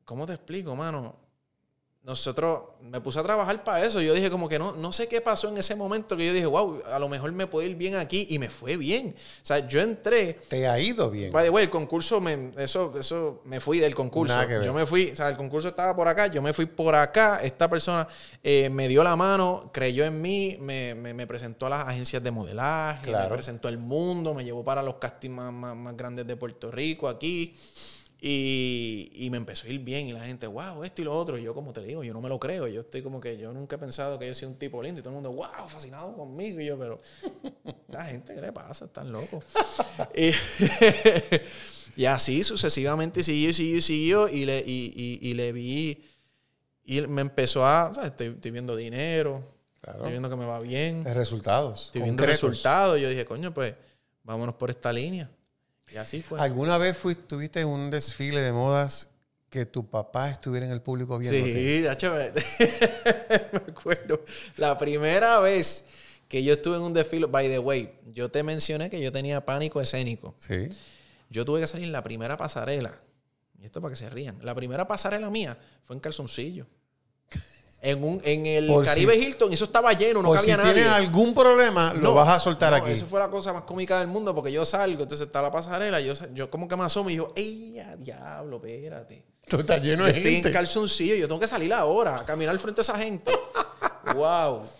[SPEAKER 2] ¿cómo te explico, mano? nosotros me puse a trabajar para eso. Yo dije como que no, no sé qué pasó en ese momento que yo dije, wow, a lo mejor me puede ir bien aquí y me fue bien. O sea, yo entré.
[SPEAKER 1] Te ha ido bien. By the
[SPEAKER 2] way, el concurso, me, eso, eso, me fui del concurso. Yo me fui, o sea, el concurso estaba por acá, yo me fui por acá. Esta persona eh, me dio la mano, creyó en mí, me, presentó a las agencias de modelaje, me presentó al mundo, me llevó para los castings más, más grandes de Puerto Rico aquí. Y, y, me empezó a ir bien y la gente, wow, esto y lo otro. Y yo, como te digo, yo no me lo creo. Yo estoy como que yo nunca he pensado que yo sea un tipo lindo y todo el mundo, wow, fascinado conmigo. Y yo, pero (laughs) la gente, ¿qué le pasa? Están locos. (laughs) (laughs) y, así sucesivamente siguió, siguió, siguió. Y le, y, y le vi y me empezó a, Estoy, estoy, viendo dinero, claro. estoy viendo que me va bien.
[SPEAKER 1] Resultados. Estoy viendo resultados.
[SPEAKER 2] Yo dije, coño, pues vámonos por esta línea así fue. ¿Alguna
[SPEAKER 1] vez fuiste, en un desfile de modas que tu papá estuviera en el público viendo? Sí,
[SPEAKER 2] (laughs) me acuerdo. La primera vez que yo estuve en un desfile, by the way, yo te mencioné que yo tenía pánico escénico. Sí. Yo tuve que salir en la primera pasarela. Y esto para que se rían. La primera pasarela mía fue en calzoncillo. En, un, el Caribe Hilton, eso estaba lleno, no cabía si Si tienes
[SPEAKER 1] algún problema, lo vas a soltar aquí. Eso
[SPEAKER 2] fue la cosa más cómica del mundo, porque yo salgo, entonces está la pasarela, yo, yo como que me asomo y digo, ¡ey, diablo, espérate!
[SPEAKER 1] Tú está lleno de gente. en
[SPEAKER 2] calzoncillo, yo tengo que salir ahora, a caminar frente a esa gente. ¡Wow! (laughs)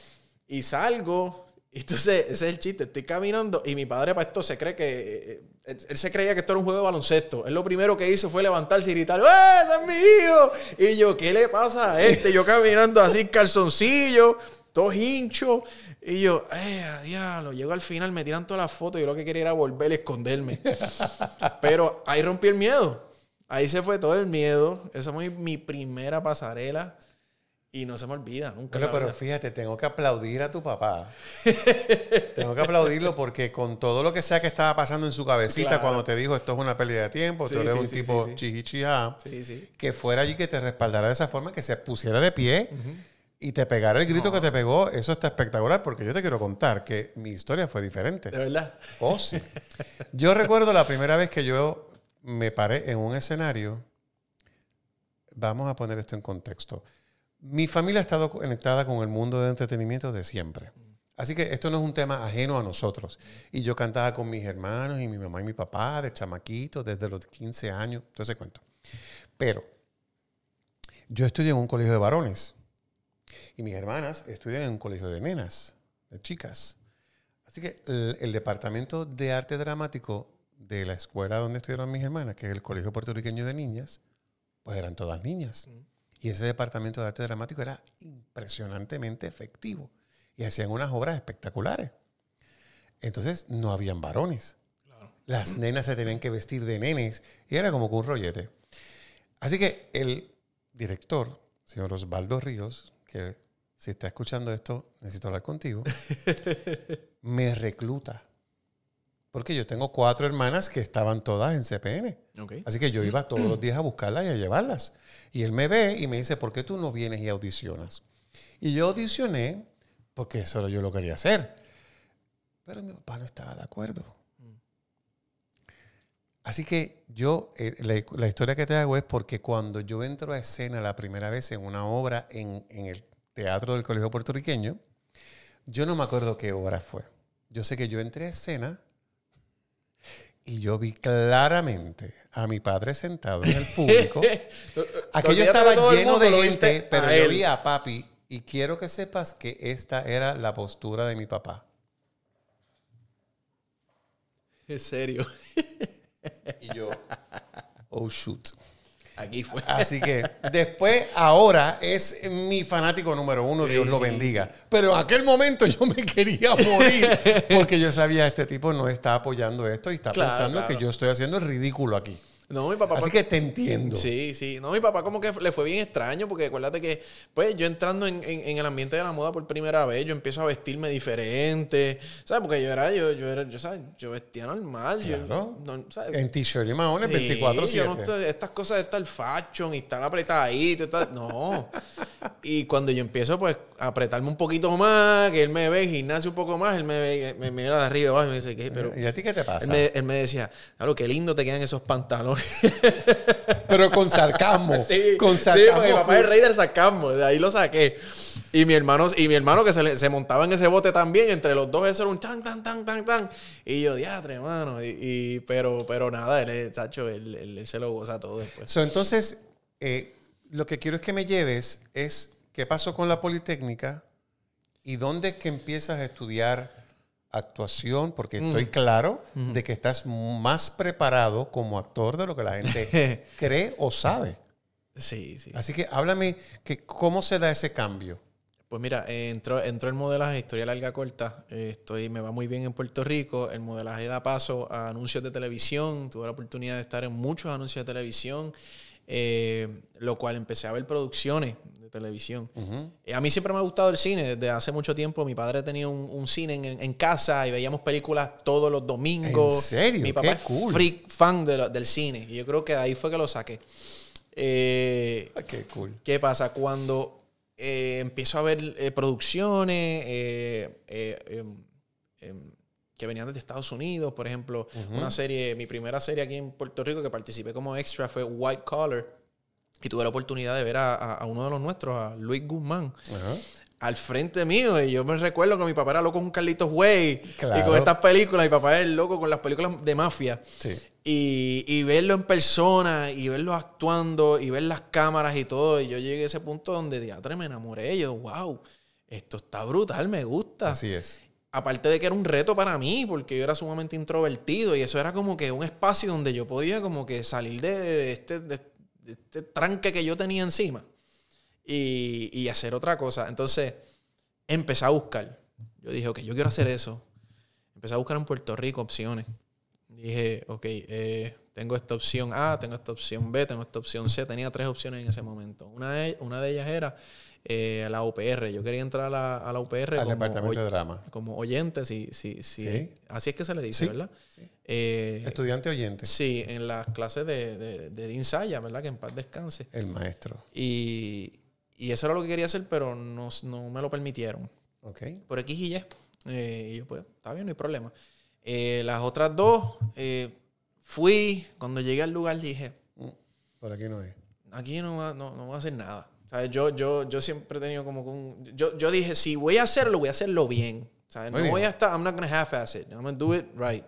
[SPEAKER 2] Y salgo, entonces, ese es el chiste. Estoy caminando y mi padre para esto se cree que... Eh, él, se creía que esto era un juego de baloncesto. Él lo primero que hizo fue levantarse y gritar, ¡Eh, ese es mi hijo! Y yo, ¿qué le pasa a este? Yo caminando así, calzoncillo, todo hincho. Y yo, ¡eh, diablo! Llego al final, me tiran todas las fotos. Yo lo que quería era volver a esconderme. Pero ahí rompí el miedo. Ahí se fue todo el miedo. Esa fue mi primera pasarela y no se me olvida nunca. Pero, pero
[SPEAKER 1] fíjate, tengo que aplaudir a tu papá. (laughs) tengo que aplaudirlo porque con todo lo que sea que estaba pasando en su cabecita cuando te dijo esto es una pérdida de tiempo, tú eres un tipo que fuera allí que te respaldara de esa forma, que se pusiera de pie. y te pegara el grito que te pegó, eso está espectacular, porque yo te quiero contar que mi historia fue diferente. ¿De verdad? Oh, sí. yo recuerdo la primera vez que yo me paré en un escenario. Vamos a poner esto en contexto. Mi familia ha estado conectada con el mundo de entretenimiento de siempre. Así que esto no es un tema ajeno a nosotros. Y yo cantaba con mis hermanos y mi mamá y mi papá de chamaquito desde los 15 años, entonces cuento. Pero yo estudié en un colegio de varones y mis hermanas estudian en un colegio de nenas, de chicas. Así que el, departamento de arte dramático de la escuela donde estudiaron mis hermanas, que es el Colegio Puertorriqueño de Niñas, pues eran todas niñas. Mm. Y ese departamento de arte dramático era impresionantemente efectivo y hacían unas obras espectaculares. Entonces no habían varones. Las (clears throat) nenas se tenían que vestir de nenes y era como con un rollete. Así que el director, señor Osvaldo Ríos, que si está escuchando esto, necesito hablar contigo, (laughs) me recluta porque yo tengo cuatro hermanas que estaban todas en CPN.
[SPEAKER 3] Así que yo iba todos los
[SPEAKER 1] días a buscarlas y a llevarlas. Y él me ve y me dice, ¿por qué tú no vienes y audicionas? Y yo audicioné porque solo yo lo quería hacer. Pero mi papá no estaba de acuerdo. Así que yo, eh, la, historia que te hago es porque cuando yo entro a escena la primera vez en una obra en, en, el teatro del Colegio Puertorriqueño, yo no me acuerdo qué obra fue. Yo sé que yo entré a escena y yo vi claramente a mi padre sentado en el público. (laughs) Aquello estaba lleno de gente, pero yo vi a papi y quiero que sepas que esta era la postura de mi papá.
[SPEAKER 2] ¿Es serio. y yo,
[SPEAKER 1] oh shoot. Aquí fue. Así que después, ahora es mi fanático número uno, Dios lo bendiga. Pero en aquel momento yo me quería morir porque yo sabía, este tipo no está apoyando esto y está pensando que yo estoy haciendo el ridículo aquí.
[SPEAKER 2] No, mi papá. Así que te entiendo. Sí, sí. No, mi papá como que le fue bien extraño, porque acuérdate que, pues, yo entrando en, en, el ambiente de la moda por primera vez, yo empiezo a vestirme diferente. ¿Sabes? Porque yo era, yo, yo era, yo, ¿sabes? Yo vestía normal. Claro. Yo, no, ¿sabes?
[SPEAKER 1] En t-shirt y más 24-7.
[SPEAKER 2] estas cosas de estar fashion y estar apretadito No. (laughs) y cuando yo empiezo, pues, a apretarme un poquito más, que él me ve, gimnasio un poco más, él me ve, me, mira de arriba abajo y me dice, ¿qué? Pero, ¿Y a ti qué te pasa? Él me, él me decía, claro, qué lindo te quedan esos pantalones.
[SPEAKER 1] (laughs) Pero con sarcasmo. (laughs) con sarcasmo. mi papá es rey del
[SPEAKER 2] sarcasmo. De ahí lo saqué. Y mi hermano, y mi hermano que se, montaba en ese bote también, entre los dos, eso era un tan, tan, tan, tan, tan. Y yo, diadre, hermano. Y, pero, pero nada, él, chacho, él, se lo goza todo después.
[SPEAKER 1] entonces, eh, lo que quiero es que me lleves es qué pasó con la Politécnica y dónde es que empiezas a estudiar actuación, porque estoy mm. claro de que estás más preparado como actor de lo que la gente (laughs) cree o sabe. Sí, Así que háblame que cómo se da ese cambio. Pues mira, eh, entró, entró el modelaje, historia larga corta. Eh, estoy,
[SPEAKER 2] me va muy bien en Puerto Rico. El modelaje da paso a anuncios de televisión. Tuve la oportunidad de estar en muchos anuncios de televisión. Eh, lo cual empecé a ver producciones televisión. Eh, a mí siempre me ha gustado el cine. Desde hace mucho tiempo mi padre tenía un, cine en, casa y veíamos películas todos los domingos. ¿En serio? Mi papá es freak fan del cine. Y yo creo que de ahí fue que lo saqué. Eh, ah, qué cool. ¿Qué pasa? Cuando eh, empiezo a ver producciones em, em, que venían desde Estados Unidos, por ejemplo, una serie, mi primera serie aquí en Puerto Rico que participé como extra fue White Collar, y tuve la oportunidad de ver a, uno de los nuestros, a Luis Guzmán. al frente mío. Y yo me recuerdo que mi papá era loco con Carlitos Way y con estas películas. Mi papá es loco con las películas de mafia. Y, verlo en persona y verlo actuando y ver las cámaras y todo. Y yo llegué a ese punto donde diatre me enamoré. Y Yo, wow, esto está brutal, me gusta. Así es. Aparte de que era un reto para mí, porque yo era sumamente introvertido y eso era como que un espacio donde yo podía como que salir de, este, este tranque que yo tenía encima y, hacer otra cosa. Entonces empecé a buscar. Yo dije, ok, yo quiero hacer eso. Empecé a buscar en Puerto Rico opciones. Dije, ok, eh, tengo esta opción A, tengo esta opción B, tengo esta opción C. Tenía tres opciones en ese momento. Una de, una de ellas era eh, la OPR. Yo quería entrar a la, a OPR como, oyente, si, si, si así es que se le dice, ¿Sí? ¿verdad? verdad sí eh, Estudiante oyente. Sí, en las clases de, de, de Saya, ¿verdad? Que en paz descanse. El maestro. Y, y eso era lo que quería hacer, pero no, me lo permitieron. Ok. Por X y Y. Eh, yo, pues, está bien, no hay problema. Eh, las otras dos, fui. Cuando llegué al lugar dije... Mm, por aquí no es. Aquí no, va, no, no voy a hacer nada. ¿Sabes? Yo, yo, yo siempre he tenido como un... Yo, yo dije, si voy a hacerlo, voy a hacerlo bien. ¿Sabes? No voy a estar... I'm not to half-ass it. I'm to do it right.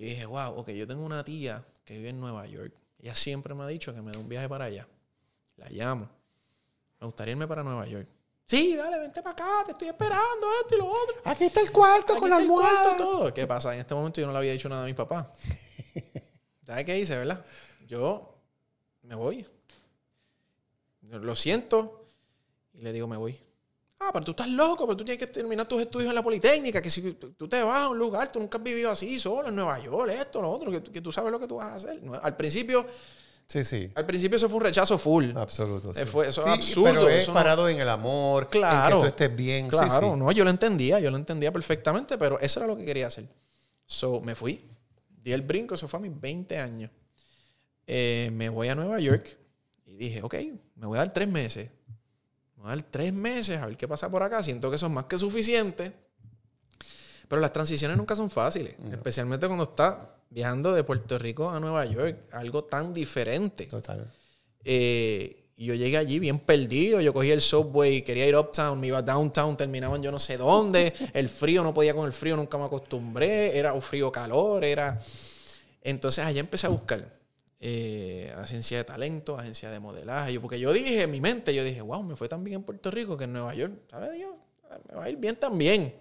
[SPEAKER 2] Y dije, wow, ok, yo tengo una tía que vive en Nueva York. Ella siempre me ha dicho que me dé un viaje para allá. La llamo. Me gustaría irme para Nueva York. Sí, dale, vente para acá, te estoy esperando, esto y lo otro. Aquí está el cuarto con todo. ¿Qué pasa? En este momento yo no le había dicho nada a mi papá. (laughs) ¿Sabes qué hice, verdad? Yo me voy. Lo siento. Y le digo, me voy. Ah, pero tú estás loco, pero tú tienes que terminar tus estudios en la Politécnica, que si tú te vas a un lugar, tú nunca has vivido así, solo en Nueva York, esto, lo otro, que, tú sabes lo que tú vas a hacer. Al principio... Sí, sí. Al principio eso fue un rechazo full. Absoluto. Eh, eso Fue, absurdo. Pero es parado en el amor, claro, en que tú estés bien. Claro, no, yo lo entendía, yo lo entendía perfectamente, pero eso era lo que quería hacer. So, me fui, di el brinco, eso fue a mis 20 años. Eh, me voy a Nueva York y dije, ok, me voy a dar tres meses Vamos a dar tres meses a ver qué pasa por acá. Siento que eso es más que suficiente. Pero las transiciones nunca son fáciles, especialmente cuando estás viajando de Puerto Rico a Nueva York, algo tan diferente. Total. Eh, yo llegué allí bien perdido, yo cogí el subway, quería ir uptown, me iba downtown, terminaba en yo no sé dónde, el frío, no podía con el frío, nunca me acostumbré, era un frío calor, era... Entonces allá empecé a buscar eh, agencia de talento, agencia de modelaje. Yo, porque yo dije, en mi mente, yo dije, wow, me fue tan bien en Puerto Rico que en Nueva York, sabe Dios? Me va a ir bien también.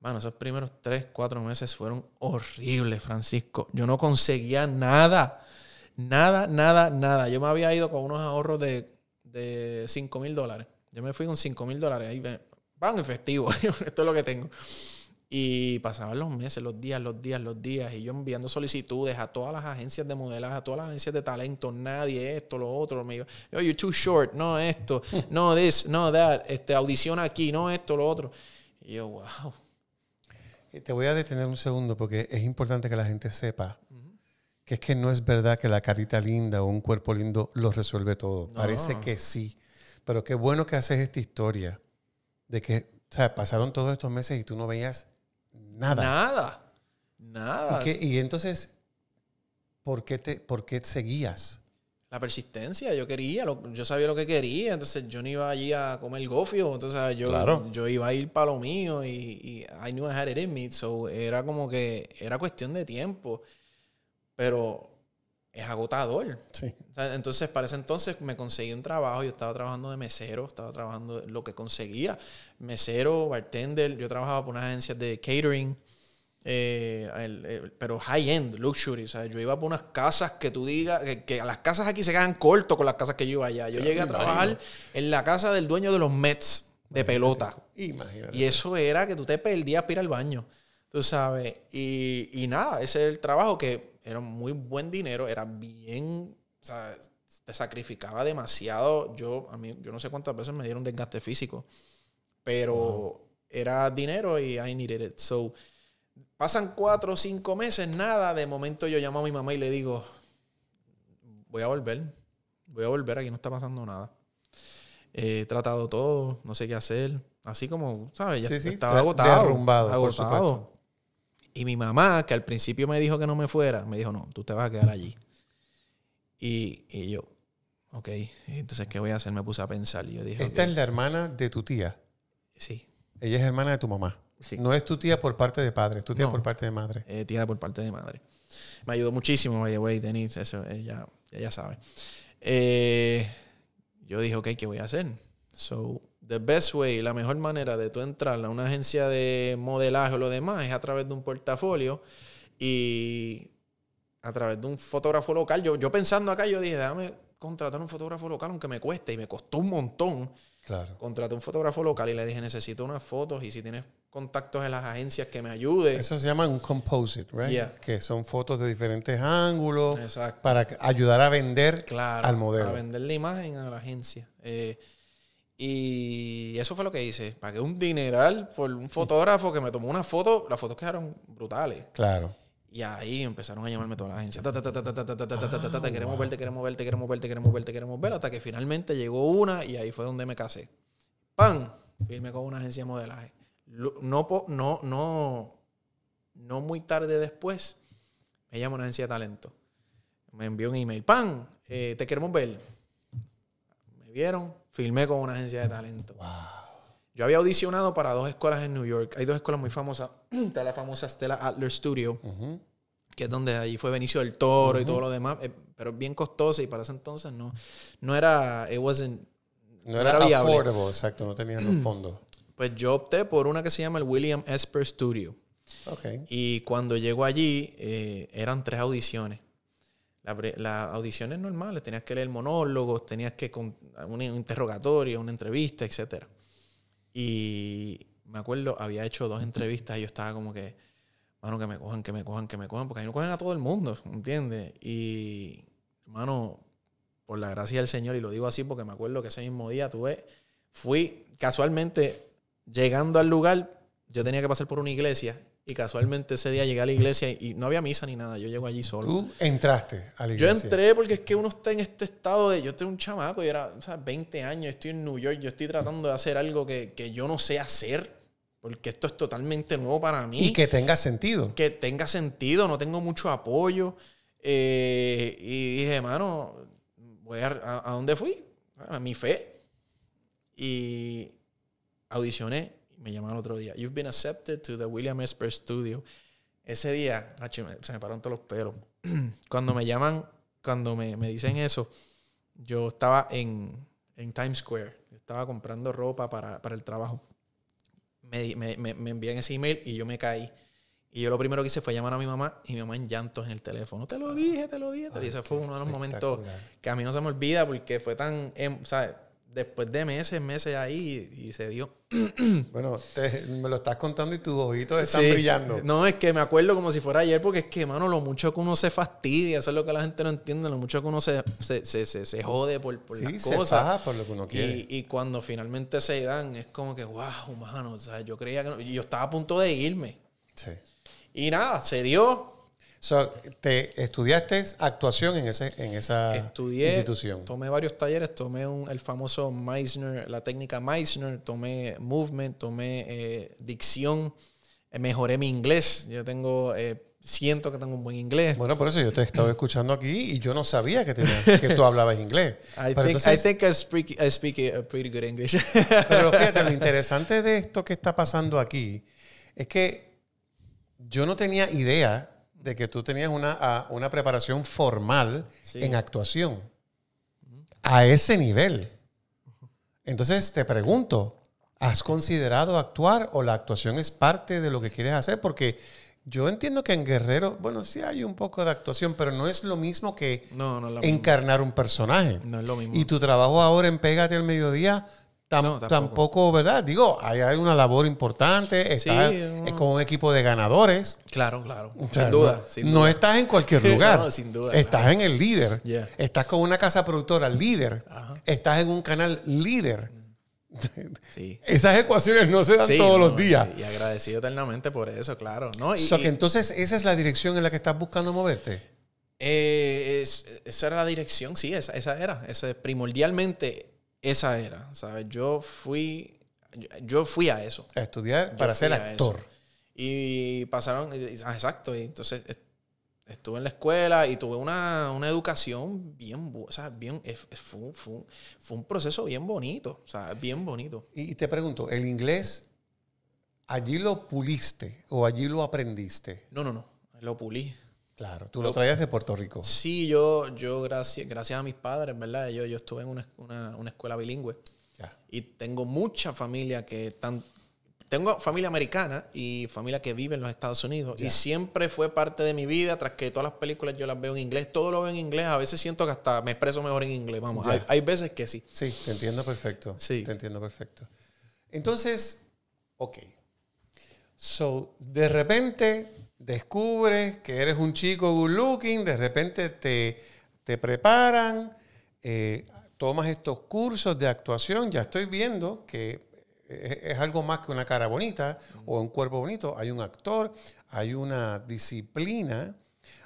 [SPEAKER 2] Mano, esos primeros tres, cuatro meses fueron horribles, Francisco. Yo no conseguía nada. Nada, nada, nada. Yo me había ido con unos ahorros de, de 5 mil dólares. Yo me fui con 5 mil dólares. Ahí, van efectivo. (laughs) Esto es lo que tengo. Y pasaban los meses, los días, los días, los días, y yo enviando solicitudes a todas las agencias de modelaje, a todas las agencias de talento, nadie, esto, lo otro, me iba oh you're too short, no esto, (laughs) no this, no that, este, audición aquí, no esto, lo otro. Y yo, wow.
[SPEAKER 1] Te voy a detener un segundo porque es importante que la gente sepa que es que no es verdad que la carita linda o un cuerpo lindo lo resuelve todo. Parece que sí, pero qué bueno que haces esta historia de que o sea, pasaron todos estos meses y tú no veías Nada. Nada.
[SPEAKER 2] Nada. ¿Y,
[SPEAKER 1] entonces, ¿por qué, te, ¿por seguías?
[SPEAKER 2] La persistencia, yo quería, yo sabía lo que quería, entonces yo no iba allí a comer gofio, entonces ah, yo, yo iba a ir para lo mío y, y I knew I had it in me, so era como que era cuestión de tiempo, pero es agotador. entonces, para ese entonces me conseguí un trabajo, yo estaba trabajando de mesero, estaba trabajando lo que conseguía, mesero, bartender, yo trabajaba por unas agencias de catering, eh, pero high-end, luxury, o sea, yo iba por unas casas que tú digas, que, a las casas aquí se quedan corto con las casas que yo iba allá. Yo llegué a trabajar en la casa del dueño de los Mets de pelota. Imagínate. Y eso era que tú te perdías para ir al baño, tú sabes, y, y nada, ese es el trabajo que era muy buen dinero, era bien, o sea, te sacrificaba demasiado. Yo, a mí, yo no sé cuántas veces me dieron desgaste físico, pero era dinero y I needed it. So, pasan cuatro o cinco meses, nada. De momento yo llamo a mi mamá y le digo, voy a volver, voy a volver, aquí no está pasando nada. He tratado todo, no sé qué hacer. Así como, ¿sabes? Ya estaba agotado. agotado. Y mi mamá, que al principio me dijo que no me fuera, me dijo, no, tú te vas a quedar allí. Y, y yo, ok, entonces, ¿qué voy a hacer? Me puse a
[SPEAKER 1] pensar. yo dije, Esta es la hermana de tu tía. Sí. Ella es hermana de tu mamá. Sí. No es tu tía por parte de padre, es tu tía por parte de madre. Eh, tía por parte de madre. Me ayudó muchísimo, by
[SPEAKER 2] the way, Denise, eso, ella, ella sabe. Eh, yo dije, ok, ¿qué voy a hacer? So, the best way, la mejor manera de tú entrar a una agencia de modelaje o lo demás es a través de un portafolio y a través de un fotógrafo local. Yo, yo pensando acá, yo dije, déjame contratar un fotógrafo local, aunque me cueste, y me costó un montón. Claro. Contraté un fotógrafo local y le dije, necesito unas fotos y si tienes contactos en las agencias que me ayude.
[SPEAKER 1] Eso se llama un composite, right? Que son fotos de diferentes ángulos para ayudar a vender al modelo. a vender
[SPEAKER 2] la imagen a la agencia. Eh, y eso fue lo que hice. Pagué un dineral por un fotógrafo que me tomó una foto. Las fotos quedaron brutales. Claro. Y ahí empezaron a llamarme toda la agencia. Queremos ver, te queremos ver, te queremos te queremos te queremos ver. Hasta que finalmente llegó una y ahí fue donde me casé. ¡Pam! Firme con una agencia de modelaje. No, no, no, no muy tarde después, me llama una agencia de talento. Me envió un email. ¡Pam! te queremos ver. Me vieron, Filmé con una agencia de talento. Yo había audicionado para dos escuelas en New York. Hay dos escuelas muy famosas. (clears throat) Está la famosa Stella Adler Studio, que es donde allí fue Benicio del Toro y todo lo demás, Pero eh, pero bien costosa y para ese entonces no, no era, it wasn't, no, era, viable. exacto, no tenían los (clears throat) fondos. Pues yo opté por una que se llama el William Esper Studio. Okay. Y cuando llego allí, eh, eran tres audiciones. Las la audiciones normales, tenías que leer monólogos, tenías que con, un interrogatorio, una entrevista, etc. Y me acuerdo, había hecho dos entrevistas y yo estaba como que, mano, que me cojan, que me cojan, que me cojan, porque mí no cojan a todo el mundo, ¿entiendes? Y, hermano, por la gracia del Señor, y lo digo así porque me acuerdo que ese mismo día tuve, fui casualmente llegando al lugar, yo tenía que pasar por una iglesia y casualmente ese día llegué a la iglesia y no había misa ni nada, yo llego allí solo. ¿Tú
[SPEAKER 1] entraste a la iglesia? Yo entré
[SPEAKER 2] porque es que uno está en este estado de. Yo tengo un chamaco y era, o sea, 20 años, estoy en New York, yo estoy tratando de hacer algo que, que yo no sé hacer, porque esto es totalmente nuevo para mí. Y que
[SPEAKER 1] tenga sentido.
[SPEAKER 2] Que tenga sentido, no tengo mucho apoyo. Eh, y dije, hermano, voy a, a, a dónde fui? A mi fe. Y audicioné me llamaron el otro día, you've been accepted to the William Esper Studio. Ese día, se me pararon todos los pelos. (clears throat) cuando me llaman, cuando me, me dicen eso, yo estaba en, en, Times Square, estaba comprando ropa para, para el trabajo. Me, me, me, envían ese email y yo me caí. Y yo lo primero que hice fue llamar a mi mamá y mi mamá en llantos en el teléfono. Te lo ah. dije, te lo dije. y ese fue uno de los momentos que a mí no se me olvida porque fue tan, em, ¿sabes? después de meses, meses ahí y, se dio. (clears throat) bueno, me lo estás contando y tus ojitos
[SPEAKER 1] están brillando.
[SPEAKER 2] No, es que me acuerdo como si fuera ayer porque es que, mano, lo mucho que uno se fastidia, eso es lo que la gente no entiende, lo mucho que uno se, jode por, por las cosas. por lo que uno quiere. Y, cuando finalmente se dan, es como que, wow, mano, o sea, yo creía que yo estaba a punto de irme.
[SPEAKER 1] Sí. Y nada, se dio. So, te estudiaste actuación en, ese, en esa Estudié, institución.
[SPEAKER 2] Tomé varios talleres, tomé el famoso Meissner, la técnica Meisner, tomé movement, tomé eh, dicción, eh, mejoré mi inglés. Yo tengo eh, siento que tengo un buen inglés.
[SPEAKER 1] Bueno, por eso yo te he estado escuchando aquí y yo no sabía que, tú hablabas inglés. (laughs) I, think, I think I speak a pretty good English. (laughs) pero fíjate, lo interesante de esto que está pasando aquí es que yo no tenía idea de que tú tenías una, preparación formal en actuación a ese nivel. Entonces te pregunto, ¿has considerado actuar o la actuación es parte de lo que quieres hacer? Porque yo entiendo que en Guerrero, bueno, sí hay un poco de actuación, pero no es lo mismo que no, encarnar un personaje. No es lo mismo. Y tu trabajo ahora en Pégate al Mediodía tampoco. ¿verdad? Digo, hay, una labor importante, es con un equipo de ganadores. Claro, claro. sin, duda, no, estás en cualquier (laughs) lugar. no, sin duda. Estás en el líder. Estás con una casa productora líder. Estás en un canal líder. (laughs) Sí. Esas ecuaciones no se dan todos los días. Y agradecido eternamente
[SPEAKER 2] por eso, claro. ¿no? Y, que entonces,
[SPEAKER 1] ¿esa es la dirección en la que estás buscando moverte?
[SPEAKER 2] Eh, es, esa era la dirección, sí, esa, era. Esa, primordialmente esa era, ¿sabes? Yo fui, yo fui a eso. A
[SPEAKER 1] estudiar para ser actor.
[SPEAKER 2] Y pasaron, ah, exacto, y entonces estuve en la escuela y tuve una, educación bien, o sea, bien, fue, fue, un proceso bien
[SPEAKER 1] bonito, o sea, bien bonito. Y te pregunto, ¿el inglés allí lo puliste o allí lo aprendiste?
[SPEAKER 2] No, no, no, lo pulí. Claro, tú lo, traías de Puerto Rico. Sí, yo, yo gracias, gracias a mis padres, ¿verdad? Yo, yo estuve en una, una, escuela bilingüe. Y tengo mucha familia que están... tengo familia americana y familia que vive en los Estados Unidos. Y siempre fue parte de mi vida, tras que todas las películas yo las veo en inglés, todo lo veo en inglés. A veces siento que hasta me expreso mejor en inglés. Vamos, hay,
[SPEAKER 1] veces que sí. Sí, te entiendo perfecto. Sí. Te entiendo perfecto. Entonces, ok. So, de repente descubres que eres un chico good looking, de repente te, preparan, eh, tomas estos cursos de actuación, ya estoy viendo que eh, es, algo más que una cara bonita o un cuerpo bonito, hay un actor, hay una disciplina,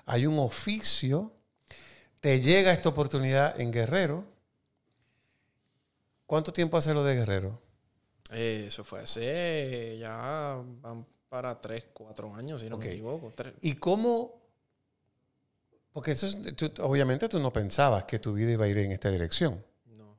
[SPEAKER 1] hay un oficio, te llega esta oportunidad en Guerrero. ¿Cuánto tiempo hace lo de Guerrero?
[SPEAKER 2] Eh, eso fue hace ya para tres, cuatro años, si no me equivoco.
[SPEAKER 1] ¿Y cómo? Porque eso obviamente tú no pensabas que tu vida iba a ir en esta dirección. No.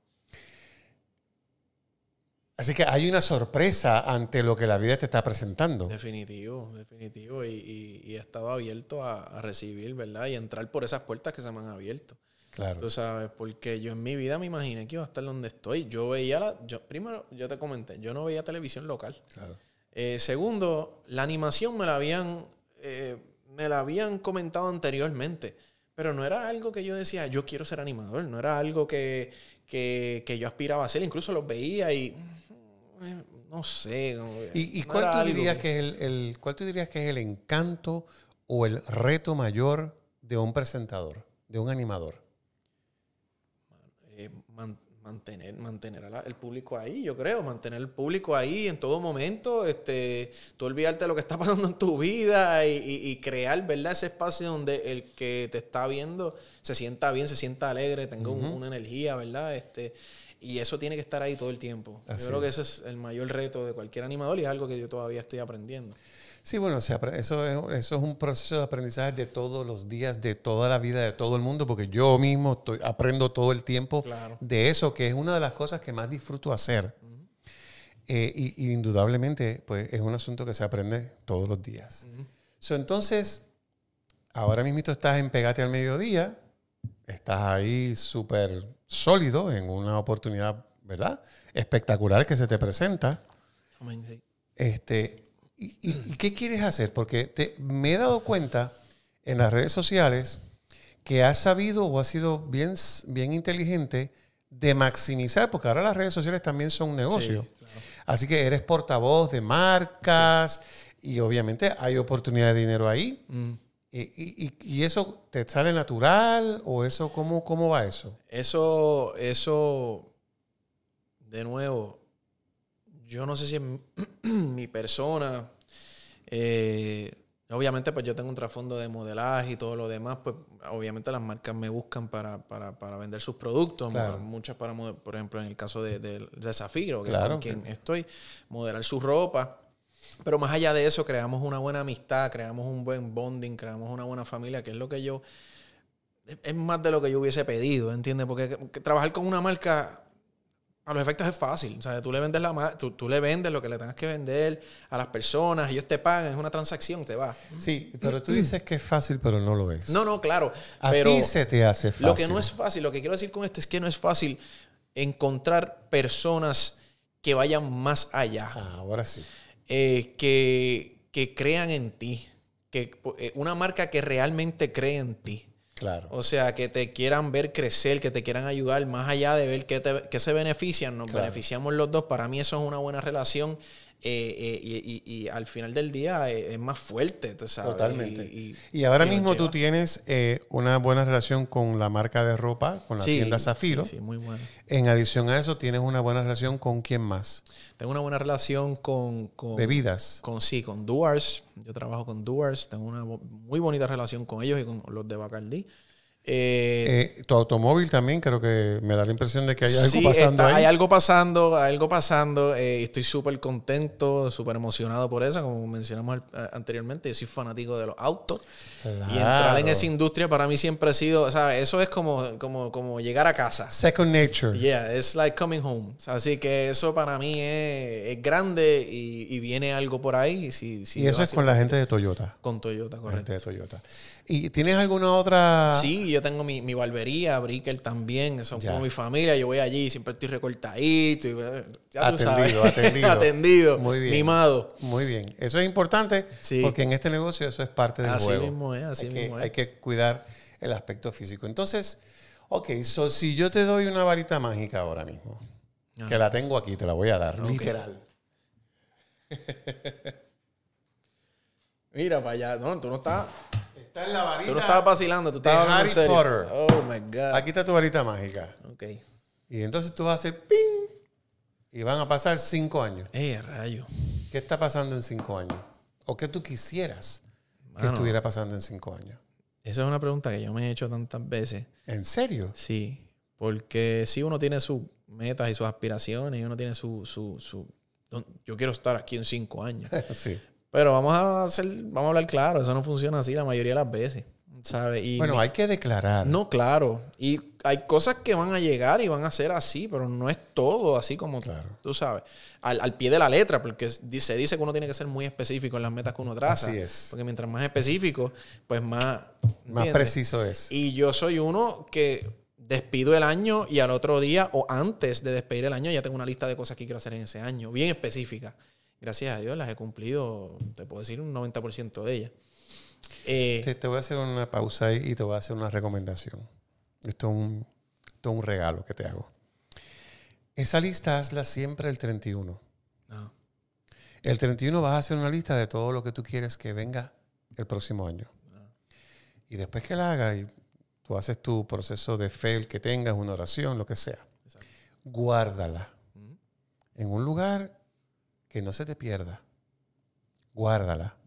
[SPEAKER 1] Así que hay una sorpresa ante lo que la vida te está presentando.
[SPEAKER 2] Definitivo, definitivo. Y, he estado abierto a, recibir, ¿verdad? Y entrar por esas puertas que se me han abierto. Claro. Tú sabes, porque yo en mi vida me imaginé que iba a estar donde estoy. Yo veía la. primero, yo te comenté, yo no veía televisión local. Claro. Eh, segundo, la animación me la habían, eh, me la habían comentado anteriormente, pero no era algo que yo decía, yo quiero ser animador, no era algo que, yo aspiraba a ser, incluso los veía y
[SPEAKER 1] mm,
[SPEAKER 2] no sé. ¿Y, que...
[SPEAKER 1] el, cuál tú dirías que es el encanto o el reto mayor de un presentador, de un animador?
[SPEAKER 2] mantener, mantener al público ahí, yo creo, mantener el público ahí en todo momento, este, tú olvidarte de lo que está (laughs) pasando en tu vida y, crear, ¿verdad? Ese espacio donde el que te está viendo se sienta bien, se sienta alegre, tenga una energía, ¿verdad? Este, y eso tiene que estar ahí todo el tiempo. yo creo que ese es el mayor reto de cualquier animador y es algo que yo todavía estoy aprendiendo.
[SPEAKER 1] Sí, bueno, eso es, eso es un proceso de aprendizaje de todos los días, de toda la vida, de todo el mundo, porque yo mismo estoy, aprendo todo el tiempo de eso, que es una de las cosas que más disfruto hacer. Eh, y, indudablemente, pues es un asunto que se aprende todos los días. entonces, ahora mismo estás en Pegate al Mediodía, estás ahí súper sólido en una oportunidad, ¿verdad? Espectacular que se te presenta. Este, ¿Y, qué quieres hacer? Porque te, me he dado cuenta en las redes sociales que has sabido o has sido bien, bien inteligente de maximizar, porque ahora las redes sociales también son un negocio. Así que eres portavoz de marcas y obviamente hay oportunidad de dinero ahí. Mm. Y, y, eso te sale natural o eso cómo, cómo va eso? Eso, eso,
[SPEAKER 2] de nuevo, yo no sé si es (clears throat) mi persona. Eh, obviamente, pues yo tengo un trasfondo de modelaje y todo lo demás. Pues obviamente las marcas me buscan para, para, para vender sus productos. Muchas para, por ejemplo, en el caso de, Zafiro, que con quien estoy, modelar su ropa. Pero más allá de eso, creamos una buena amistad, creamos un buen bonding, creamos una buena familia, que es lo que yo. Es más de lo que yo hubiese pedido, ¿entiendes? Porque trabajar con una marca a los efectos es fácil. O sea, tú le vendes la tú, tú, le vendes lo que le tengas que vender a las personas, ellos te pagan, es una transacción, te va. Sí,
[SPEAKER 1] pero tú dices que es fácil, pero no lo es. No, no, claro. A ti se te hace fácil. Lo que no es
[SPEAKER 2] fácil, lo que quiero decir con esto es que no es fácil encontrar personas que vayan más allá. Ah, ahora sí. Eh, que, que crean en ti. Que, eh, una marca que realmente cree en ti. Claro. O sea, que te quieran ver crecer, que te quieran ayudar, más allá de ver qué, te, se benefician, nos beneficiamos los dos. Para mí eso es una buena relación eh, eh, y, al final del día eh, es más fuerte, tú sabes. Totalmente.
[SPEAKER 1] Y, ahora mismo tú tienes una buena relación con la marca de ropa, con la tienda Zafiro. Sí, muy buena. En adición a eso, tienes una buena relación con quién más.
[SPEAKER 2] Tengo una buena relación con... con Bebidas. Con, sí, con Duars. Yo trabajo con Duars. Tengo una muy bonita relación con ellos y con los de Bacardi. Eh,
[SPEAKER 1] eh, tu automóvil también, creo que me da la impresión de que hay algo pasando. ahí. Hay
[SPEAKER 2] algo pasando, hay algo pasando. Eh, estoy súper contento, súper emocionado por eso, como mencionamos anteriormente. Yo soy fanático de los autos. Y entrar en esa industria para mí siempre ha sido, sea, Eso es como, como, como llegar a casa. Second nature. Yeah, it's like coming home. Así que eso para mí es, es grande y, viene algo por ahí. si y eso es con la gente
[SPEAKER 1] de Toyota. Con Toyota, correcto. gente de Toyota. ¿Y tienes alguna otra...?
[SPEAKER 2] Sí, yo tengo mi, mi barbería, brickel también, son como mi familia, yo voy allí, siempre estoy recortadito, eh, atendido, tú (laughs) Atendido, atendido. Muy bien. Mimado. Muy
[SPEAKER 1] bien. Eso es importante porque en este negocio eso es parte del así Mismo es, así mismo que, Hay que cuidar el aspecto físico. Entonces, ok, si yo te doy una varita mágica ahora mismo, ah. que la tengo aquí, te la voy a dar, literal.
[SPEAKER 2] Mira para allá, no, tú no estás...
[SPEAKER 1] Estás en la varita. Tú no estabas vacilando, tú estabas Harry en Potter. Oh my God. Aquí está tu varita mágica. Ok. Y entonces tú vas a hacer ping y van a pasar cinco años. ¡Eh, rayo! ¿Qué está pasando en cinco años? ¿O qué tú quisieras que estuviera pasando en cinco años? Esa es una pregunta que yo me he hecho tantas
[SPEAKER 2] veces. ¿En serio? Sí, porque si uno tiene sus metas y sus aspiraciones, y uno tiene su, su... Yo quiero estar aquí en cinco años. (laughs) sí. Pero vamos a hacer, vamos a hablar claro, eso no funciona así la mayoría de las veces. ¿sabe? Y bueno, hay que declarar. No, claro. Y hay cosas que van a llegar y van a ser así, pero no es todo así como tú sabes. Al, pie de la letra, porque se dice, que uno tiene que ser muy específico en las metas que uno traza. Así es. Porque mientras más específico, pues más... Más preciso es. Y yo soy uno que despido el año y al otro día o antes de despedir el año ya tengo una lista de cosas que quiero hacer en ese año, bien específica gracias a Dios las he cumplido, te puedo decir, un 90% de ellas.
[SPEAKER 1] Eh, te, voy a hacer una pausa y te voy a hacer una recomendación. Esto es un, un regalo que te hago. Esa lista hazla siempre el 31. Ah. El 31 vas a hacer una lista de todo lo que tú quieres que venga el próximo año. Ah. Y después que la hagas, tú haces tu proceso de fe, el que tengas, una oración, lo que sea. Exacto. Guárdala mm. en un lugar que no se te pierda. Guárdala.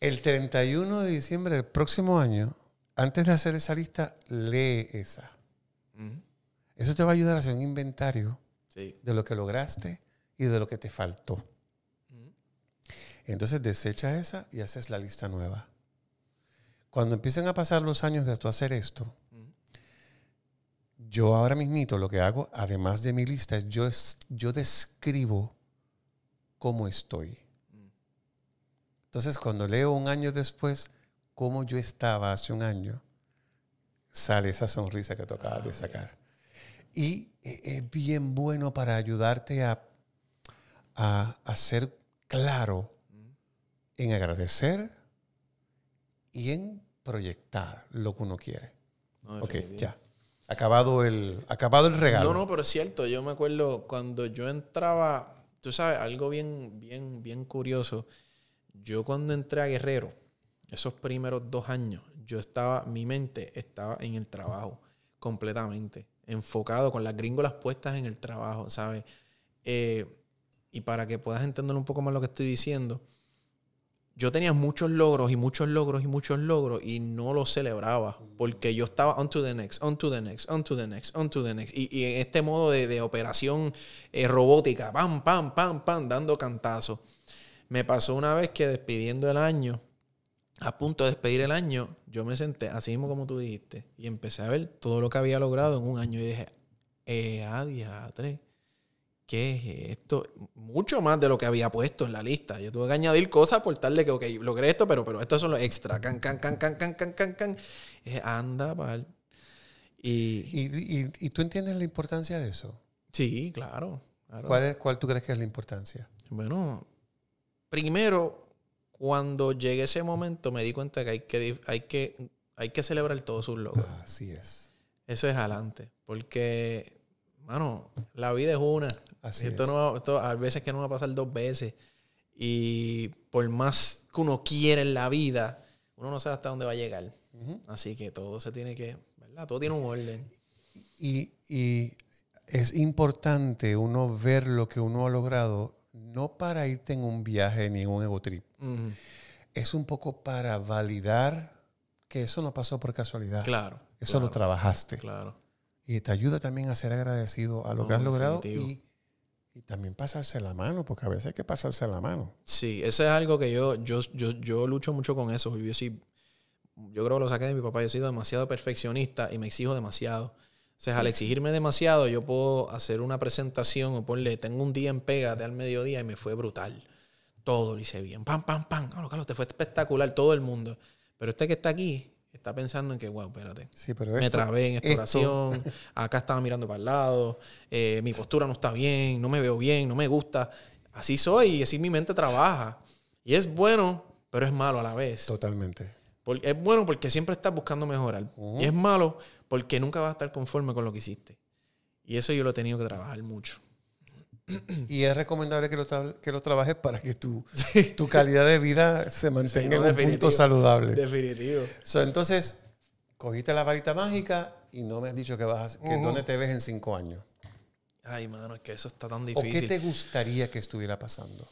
[SPEAKER 1] El 31 de diciembre del próximo año, antes de hacer esa lista, lee esa. Eso te va a ayudar a hacer un inventario de lo que lograste y de lo que te faltó. Entonces desecha esa y haces la lista nueva. Cuando empiecen a pasar los años de tú hacer esto, yo ahora mismito lo que hago, además de mi lista, es yo describo cómo estoy. Mm. Entonces, cuando leo un año después cómo yo estaba hace un año, sale esa sonrisa que tocaba de ah, sacar. Y eh, es bien bueno para ayudarte a, a, claro mm. en agradecer y en proyectar lo que uno quiere. ok, ya. Acabado el, acabado el regalo. No,
[SPEAKER 2] no, pero es cierto. Yo me acuerdo cuando yo entraba Tú sabes, algo bien, bien, bien curioso. Yo cuando entré a Guerrero, esos primeros dos años, yo estaba, mi mente estaba en el trabajo completamente, enfocado con las gringolas puestas en el trabajo, ¿sabes? Eh, y para que puedas entender un poco más lo que estoy diciendo, yo tenía muchos logros y muchos logros y muchos logros y no los celebraba porque yo estaba on to the next, on to the next, on to the next, on to the next. Y, en este modo de, operación eh, robótica, pam, pam, pam, pam, dando cantazos. Me pasó una vez que despidiendo el año, a punto de despedir el año, yo me senté, así mismo como tú dijiste, y empecé a ver todo lo que había logrado en un año y dije, eh, a día, tres ¿qué es esto? Mucho más de lo que había puesto en la lista. Yo tuve que añadir cosas por tal de que, ok, logré esto, pero, pero estos son los extra. Can, can, can, can, can, can, can, can. anda,
[SPEAKER 1] pal. Y, tú entiendes la importancia de eso? Sí, claro. ¿Cuál, tú crees que es la importancia? Bueno,
[SPEAKER 2] primero, cuando llegue ese momento me di cuenta que hay que, hay que, hay que celebrar todos sus logros. Así es. Eso es adelante, porque mano, la vida es una. Así esto es. No, esto, a veces que no va a pasar dos veces. Y por más que uno quiera en la vida, uno no sabe hasta dónde va a llegar. Así que todo se
[SPEAKER 1] tiene que, ¿verdad? Todo tiene un orden. Y, y es importante uno ver lo que uno ha logrado, no para irte en un viaje ni en un ego trip. Es un poco para validar que eso no pasó por casualidad. Claro. Eso lo trabajaste. Claro. Y te ayuda también a ser agradecido a lo que has oh, logrado y, y, también pasarse la mano, porque a veces hay que pasarse la mano.
[SPEAKER 2] Sí, eso es algo que yo, yo, yo, lucho mucho con eso. Yo, yo creo que lo saqué de mi papá, yo he sido demasiado perfeccionista y me exijo demasiado. O sea, al exigirme demasiado, yo puedo hacer una presentación o ponle, tengo un día en pega de al mediodía y me fue brutal. Todo lo hice bien. Pam, pam, pam. que Carlos, te fue espectacular todo el mundo. Pero este que está aquí está pensando en que, wow, espérate.
[SPEAKER 1] pero me trabé en esta oración,
[SPEAKER 2] (laughs) acá estaba mirando para el lado, eh, mi postura no está bien, no me veo bien, no me gusta. Así soy y así mi mente trabaja. Y es bueno, pero es malo a la vez. Totalmente. es bueno porque siempre estás buscando mejorar. Y es malo porque nunca vas a estar conforme con lo que hiciste. Y eso yo lo he tenido que trabajar mucho.
[SPEAKER 1] (clears throat) y es recomendable que lo, que lo trabajes para que tu, (laughs) tu calidad de vida se mantenga en un punto saludable. Definitivo. entonces, cogiste la varita mágica y no me has dicho que vas que dónde te ves en cinco años. Ay, mano,
[SPEAKER 2] es que eso está tan difícil. ¿O qué te
[SPEAKER 1] gustaría que estuviera pasando?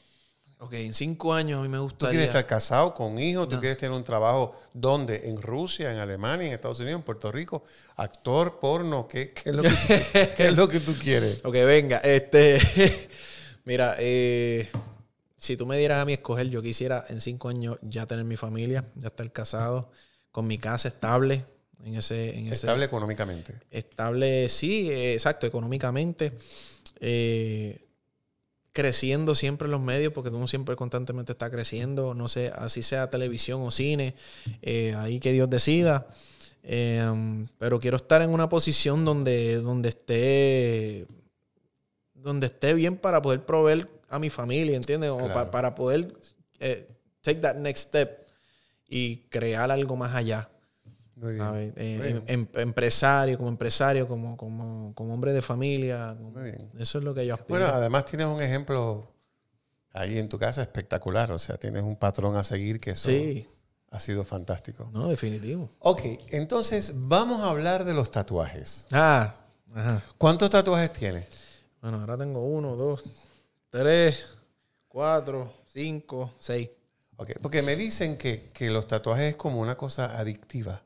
[SPEAKER 1] ok, en cinco años a mí me gustaría... Tú quieres estar casado, con hijos, tú quieres tener un trabajo, ¿dónde? En Rusia, en Alemania, en Estados Unidos, en Puerto Rico, actor, porno, ¿qué, es, lo que, (laughs) es, lo que, tú quieres? Ok, venga,
[SPEAKER 2] este... (laughs) mira, eh, si tú me dieras a mí escoger, yo quisiera en cinco años ya tener mi familia, ya estar casado, con mi casa estable, en ese, estable
[SPEAKER 1] económicamente.
[SPEAKER 2] Estable, sí, eh, exacto, económicamente. Eh, creciendo siempre los medios, porque uno siempre constantemente está creciendo, no sé, así sea televisión o cine, eh, ahí que Dios decida. Em, pero quiero estar en una posición donde, donde esté donde esté bien para poder proveer a mi familia, ¿entiendes? O para poder eh, take that next step y crear algo más allá. Eh, em, em, empresario, como empresario, como, como, hombre de familia. Eso es
[SPEAKER 1] lo que yo aspiro. Bueno, además tienes un ejemplo ahí en tu casa espectacular. O sea, tienes un patrón a seguir que eso sí. ha sido fantástico. No, definitivo. Ok, entonces vamos a hablar de los tatuajes. Ah, ¿Cuántos tatuajes tienes? Bueno, ahora tengo uno, dos, tres, cuatro, cinco, seis. Ok, porque me dicen que, que los tatuajes es como una cosa adictiva.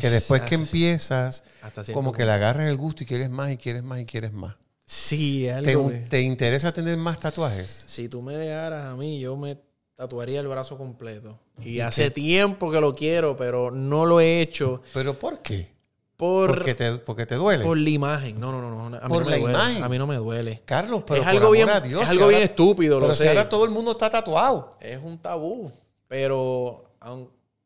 [SPEAKER 1] Que después que empiezas, como que le agarras el gusto y quieres más y quieres más y quieres más. Sí, algo ¿Te, interesa tener más tatuajes? Si tú
[SPEAKER 2] me dejaras a mí, yo me tatuaría el brazo completo. Y, hace tiempo que lo quiero, pero
[SPEAKER 1] no lo he hecho. ¿Pero por qué?
[SPEAKER 2] Por, porque, te, porque te duele. Por la imagen. No, no, no. no. A mí por no la me duele. imagen. A mí no me duele. Carlos, pero es algo bien, Es algo bien estúpido, lo sé. ahora todo
[SPEAKER 1] el mundo está tatuado. Es un
[SPEAKER 2] tabú. Pero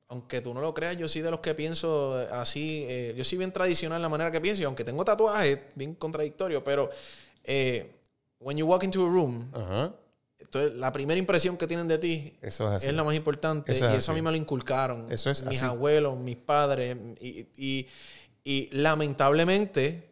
[SPEAKER 2] aunque tú no lo creas, yo sí de los que pienso eh, así, eh, yo sí bien tradicional en la manera que pienso, y aunque tengo tatuajes, bien contradictorio, pero eh, when you walk into a room, la primera impresión que tienen de ti es, la más importante. y eso a mí me lo inculcaron. Eso es mis abuelos, mis padres. y, lamentablemente,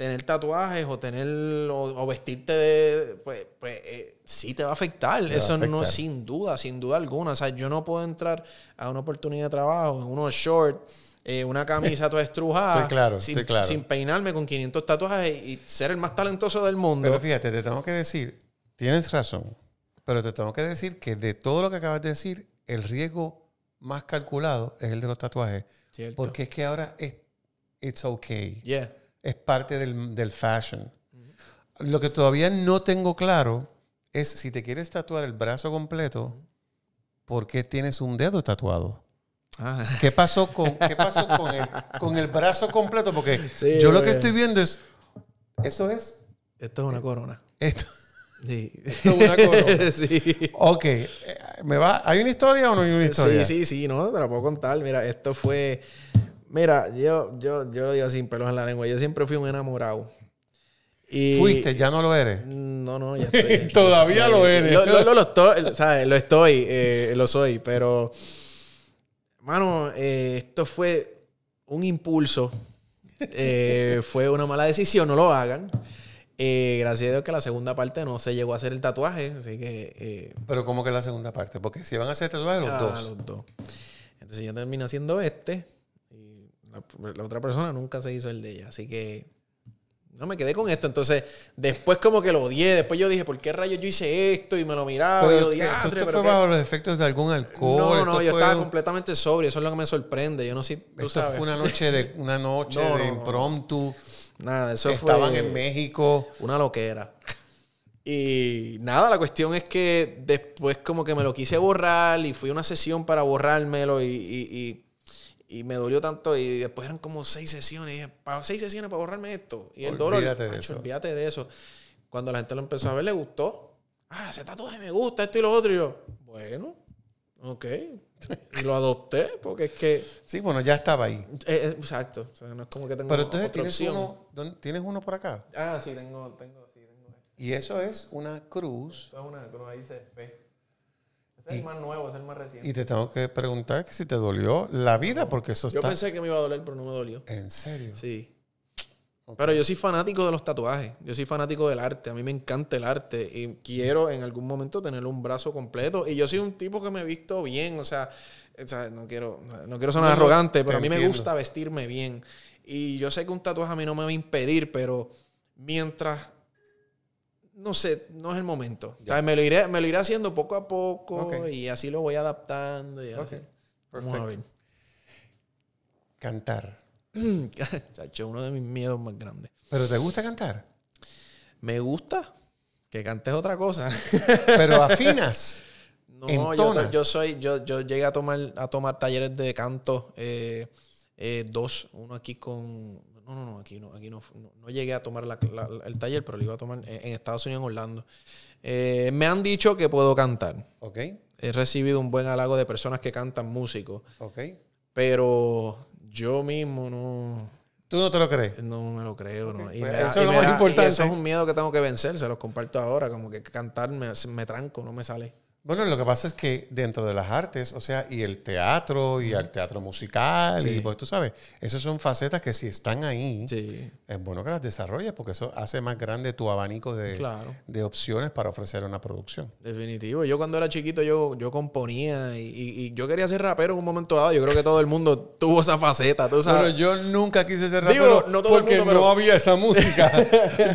[SPEAKER 2] tener tatuajes o tener o, vestirte de pues, pues eh, sí te va a afectar eso no sin duda sin duda alguna o sea yo no puedo entrar a una oportunidad de trabajo en unos shorts eh, una camisa toda estrujada (laughs) claro, sin, peinarme con 500 tatuajes y ser el más talentoso
[SPEAKER 1] del mundo pero fíjate te tengo que decir tienes razón pero te tengo que decir que de todo lo que acabas de decir el riesgo más calculado es el de los tatuajes porque es que ahora es it's okay yeah es parte del, fashion. Lo que todavía no tengo claro es si te quieres tatuar el brazo completo, ¿por qué tienes un dedo tatuado? Ah. ¿Qué pasó, con, con, el, brazo completo? Porque yo lo que estoy viendo es, eso es...
[SPEAKER 2] Esto es una corona. Esto, Sí. es una corona. (laughs) sí. Ok. Eh, ¿Me va? ¿Hay una historia o no hay una historia? Sí, sí, sí, no, te la puedo contar. Mira, esto fue. Mira, yo, yo, lo digo sin pelos en la lengua. Yo siempre fui un enamorado. Fuiste, ya no lo eres. No, no, ya estoy. (laughs) Todavía lo eh, eres. Lo, lo, estoy, eh, Lo soy, pero. Mano, eh, esto fue un impulso. fue una mala decisión, no lo hagan. gracias a Dios que la segunda parte no se llegó a hacer el tatuaje, así que... Pero ¿cómo que la segunda parte? Porque si van a hacer tatuaje los ah, dos. los dos. Entonces yo termino haciendo este. Pues, la, otra persona nunca se hizo el de ella. Así que no me quedé con esto. Entonces, después como que lo odié. Después yo dije, ¿por qué rayos yo hice esto? Y me lo miraba pero, y que ¿Esto fue bajo los
[SPEAKER 1] efectos de algún alcohol? No, no, yo estaba
[SPEAKER 2] completamente sobrio. Eso es lo que me sorprende. Yo no sé. esto fue una noche de, una noche (laughs) impromptu. Nada, eso Estaban en México. Una loquera. Y nada, la cuestión es que después como que me lo quise borrar y fui a una sesión para borrármelo y, y y me dolió tanto y después eran como seis sesiones. Y dije, para seis sesiones para borrarme esto. Y el olvídate dolor, de eso. olvídate de eso. Cuando la gente lo empezó a ver, le gustó. Ah, ese tatuaje me gusta, esto y lo otro. Y yo, bueno,
[SPEAKER 1] ok. Y lo adopté porque es que... Sí, bueno, ya estaba ahí. Eh, eh, exacto. O sea, no es como que tengo Pero entonces tienes, Uno, ¿tienes uno por acá? Ah, sí, tengo, tengo, sí, tengo. Este. Y eso es una cruz. es una cruz, ahí se ve. Es más nuevo, es el más reciente. Y te tengo que preguntar que si te dolió la vida, porque eso Yo pensé que me iba a doler,
[SPEAKER 2] pero no me dolió. ¿En serio? Sí. Pero yo soy fanático de los tatuajes, yo soy fanático del arte, a mí me encanta el arte y quiero en algún momento tener un brazo completo. Y yo soy un tipo que me he visto bien, o sea, no, quiero, no quiero sonar arrogante, pero a mí me gusta vestirme bien. Y yo sé que un tatuaje a mí no me va a impedir, pero mientras no sé, no es el momento. me, lo iré, haciendo poco a poco y así lo voy adaptando. Cantar. (laughs) Chacho, uno de mis miedos más grandes. ¿Pero te gusta cantar? Me gusta. Que cantes otra cosa. (laughs) Pero afinas. No, yo, soy, yo, yo llegué a tomar, a tomar talleres de canto, eh, eh, dos, uno aquí con no, no, no, aquí no, aquí no, llegué a tomar el taller, pero lo iba a tomar en, Estados Unidos, en Orlando. Eh, me han dicho que puedo cantar. Ok. He recibido un buen halago de personas que cantan músicos. Ok. Pero yo
[SPEAKER 1] mismo no. ¿Tú no te lo crees? No me lo creo. eso es lo más importante. Eso es
[SPEAKER 2] un miedo que tengo que vencer, se los comparto ahora. Como que cantar me tranco, no me sale.
[SPEAKER 1] Bueno, lo que pasa es que dentro de las artes, o sea, y el teatro, y el teatro musical, y pues tú sabes, esas son facetas que si están ahí, sí. es bueno que las desarrolles porque eso hace más grande tu abanico de, de opciones para ofrecer una producción.
[SPEAKER 2] Definitivo. Yo cuando era chiquito yo, yo componía y, yo quería ser rapero en un momento dado. Yo creo que todo el mundo (laughs) tuvo esa faceta, tú sabes. Pero yo nunca quise ser rapero no todo porque pero... no había esa música.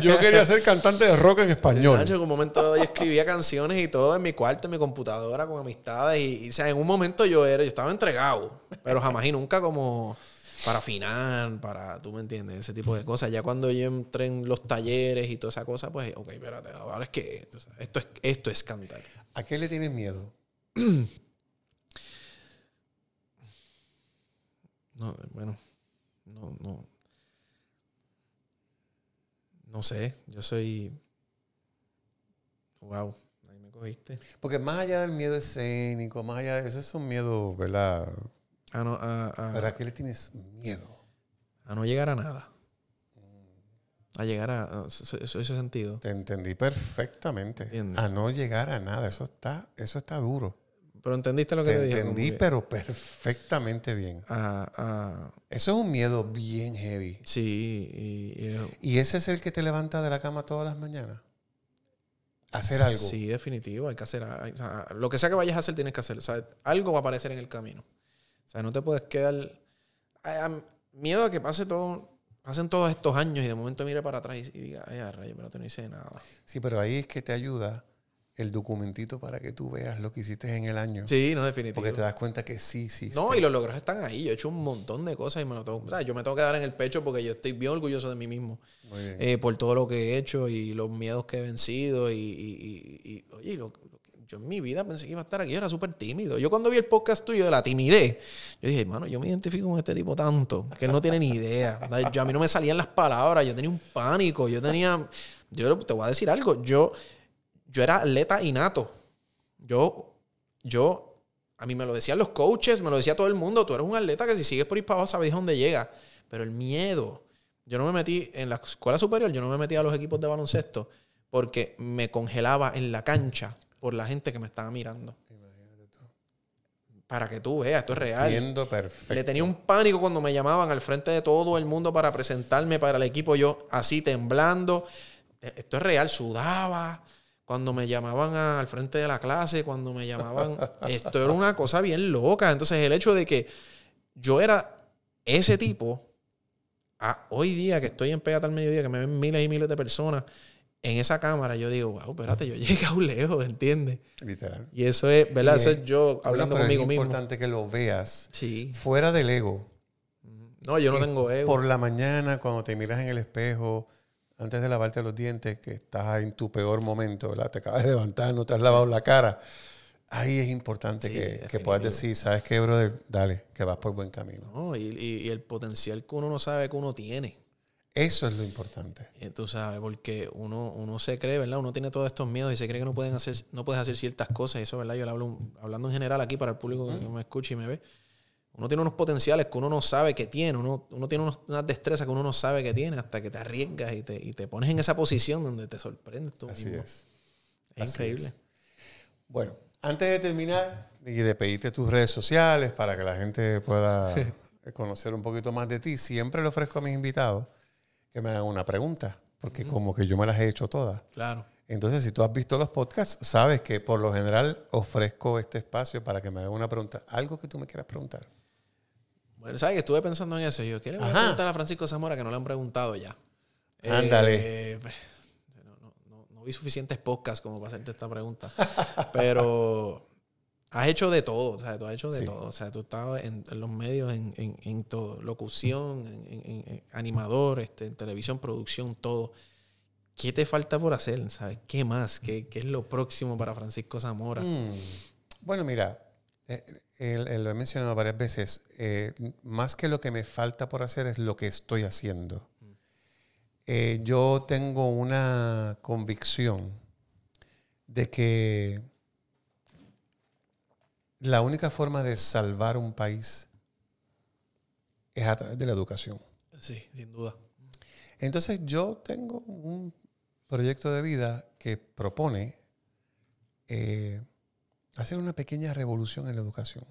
[SPEAKER 2] (laughs) yo quería ser cantante de rock en español. en un momento dado yo escribía canciones y todo en mi cuarto, computadora con amistades y, o sea, en un momento yo era, yo estaba entregado, pero jamás y nunca como para afinar, para, tú me entiendes, ese tipo de cosas. Ya cuando yo entré en los talleres y toda esa cosa, pues, ok, espérate, ahora es que esto, esto, es, esto es cantar.
[SPEAKER 1] ¿A qué le tienes miedo? (clears throat) No, bueno, no, no. No sé, yo soy. Wow. Porque más allá del miedo escénico, más allá de eso, es un miedo, ¿verdad? A qué le tienes miedo? A no llegar a nada. A llegar a, ese, sentido. Te entendí perfectamente. A no llegar a nada. Eso está, eso está duro.
[SPEAKER 2] Pero entendiste lo que te, te dije. Entendí, pero perfectamente
[SPEAKER 1] bien. Eso es un miedo bien heavy. Sí. y, ese es el que te levanta de la cama todas las mañanas hacer algo. Sí, definitivo, hay que hacer o sea, lo que sea que vayas a hacer,
[SPEAKER 2] tienes que hacer. algo va a aparecer en el camino. O sea, no te puedes quedar... miedo a que pase todo, pasen todos estos años y de momento mire para atrás y, diga, ay, rayo pero no hice
[SPEAKER 1] nada. Sí, pero ahí es que te ayuda el documentito para que tú veas lo que hiciste en el año. Sí, no, definitivo. Porque te das cuenta que sí, sí. No, y los
[SPEAKER 2] logros están ahí. Yo he hecho un montón de cosas y me lo tengo. O sea, yo me tengo que dar en el pecho porque yo estoy bien orgulloso de mí mismo. Muy bien. Eh, por todo lo que he hecho y los miedos que he vencido. Y, oye, yo en mi vida pensé que iba a estar aquí. Yo era súper tímido. Yo cuando vi el podcast tuyo de la timidez, yo dije, hermano, yo me identifico con este tipo tanto que no tiene ni idea. Yo, a mí no me salían las palabras. Yo tenía un pánico. Yo tenía. Yo te voy a decir algo. Yo yo era atleta innato. Yo, yo, a mí me lo decían los coaches, me lo decía todo el mundo, tú eres un atleta que si sigues por ir para sabes dónde llega. Pero el miedo, yo no me metí en la escuela superior, yo no me metí a los equipos de baloncesto porque me congelaba en la cancha por la gente que me estaba mirando. Para que tú veas, esto es real. Le tenía un pánico cuando me llamaban al frente de todo el mundo para presentarme para el equipo, yo así temblando. E, esto es real, sudaba cuando me llamaban al frente de la clase, cuando me llamaban, (laughs) esto era una cosa bien loca. Entonces el hecho de que yo era ese tipo, hoy día que estoy en Pegata al Mediodía, que me ven miles y miles de personas en esa cámara, yo digo, wow, espérate, yo llegué a un lejos, ¿entiendes? Literal. Y eso es, ¿verdad? eso es yo hablando conmigo mismo. Es importante
[SPEAKER 1] que lo veas fuera del ego. No, yo no tengo ego. Por la mañana, cuando te miras en el espejo, antes de lavarte los dientes, que estás en tu peor momento, ¿verdad? Te acabas de levantar, no te has lavado la cara. Ahí es importante que, puedas decir, ¿sabes qué, brother? Dale, que vas por buen camino.
[SPEAKER 2] y, el potencial que uno no sabe que uno tiene.
[SPEAKER 1] Eso es lo importante.
[SPEAKER 2] Eh, tú sabes, porque uno, uno se cree, ¿verdad? Uno tiene todos estos miedos y se cree que no, pueden hacer, no puedes hacer ciertas cosas. eso, ¿verdad? Yo lo hablo hablando en general aquí para el público que me escucha y me ve. Uno tiene unos potenciales que uno no sabe que tiene, uno, uno tiene unas destrezas que uno no sabe que tiene hasta que te arriesgas y te, pones en esa posición donde te sorprendes tú Así Es.
[SPEAKER 1] Es increíble. Bueno, antes de terminar y de pedirte tus redes sociales para que la gente pueda (laughs) conocer un poquito más de ti, siempre le ofrezco a mis invitados que me hagan una pregunta, porque como que yo me las he hecho todas. Claro. Entonces, si tú has visto los podcasts, sabes que por lo general ofrezco este espacio para que me hagan una pregunta, algo que tú me quieras preguntar.
[SPEAKER 2] ¿sabes que estuve pensando en eso? yo, quiero preguntar a Francisco Zamora que no le han preguntado ya? Ándale. Eh, pues, no, vi suficientes podcasts como para hacerte esta pregunta. Pero has hecho de todo, o sea, tú has hecho de todo. O sea, tú estabas en, los medios, en, en, en todo, locución, en, animador, este, en televisión, producción, todo. ¿Qué te falta por hacer? ¿Sabes? ¿Qué más? ¿Qué, qué es lo próximo para Francisco Zamora? Mm.
[SPEAKER 1] Bueno, mira, eh, lo he mencionado varias veces, eh, más que lo que me falta por hacer es lo que estoy haciendo. Eh, yo tengo una convicción de que la única forma de salvar un país es a través de la educación. Sí, sin duda. Entonces yo tengo un proyecto de vida que propone eh, hacer una pequeña revolución en la educación.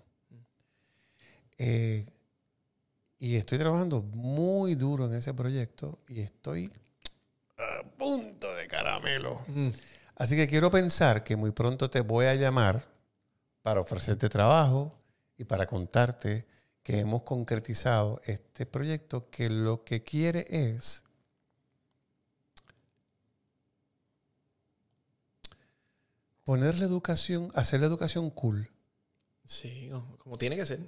[SPEAKER 1] Eh, y estoy trabajando muy duro en ese proyecto y estoy a punto de caramelo. Mm. Así que quiero pensar que muy pronto te voy a llamar para ofrecerte trabajo y para contarte que hemos concretizado este proyecto que lo que quiere es Poner la educación, hacer la educación cool. Sí,
[SPEAKER 2] como tiene que ser.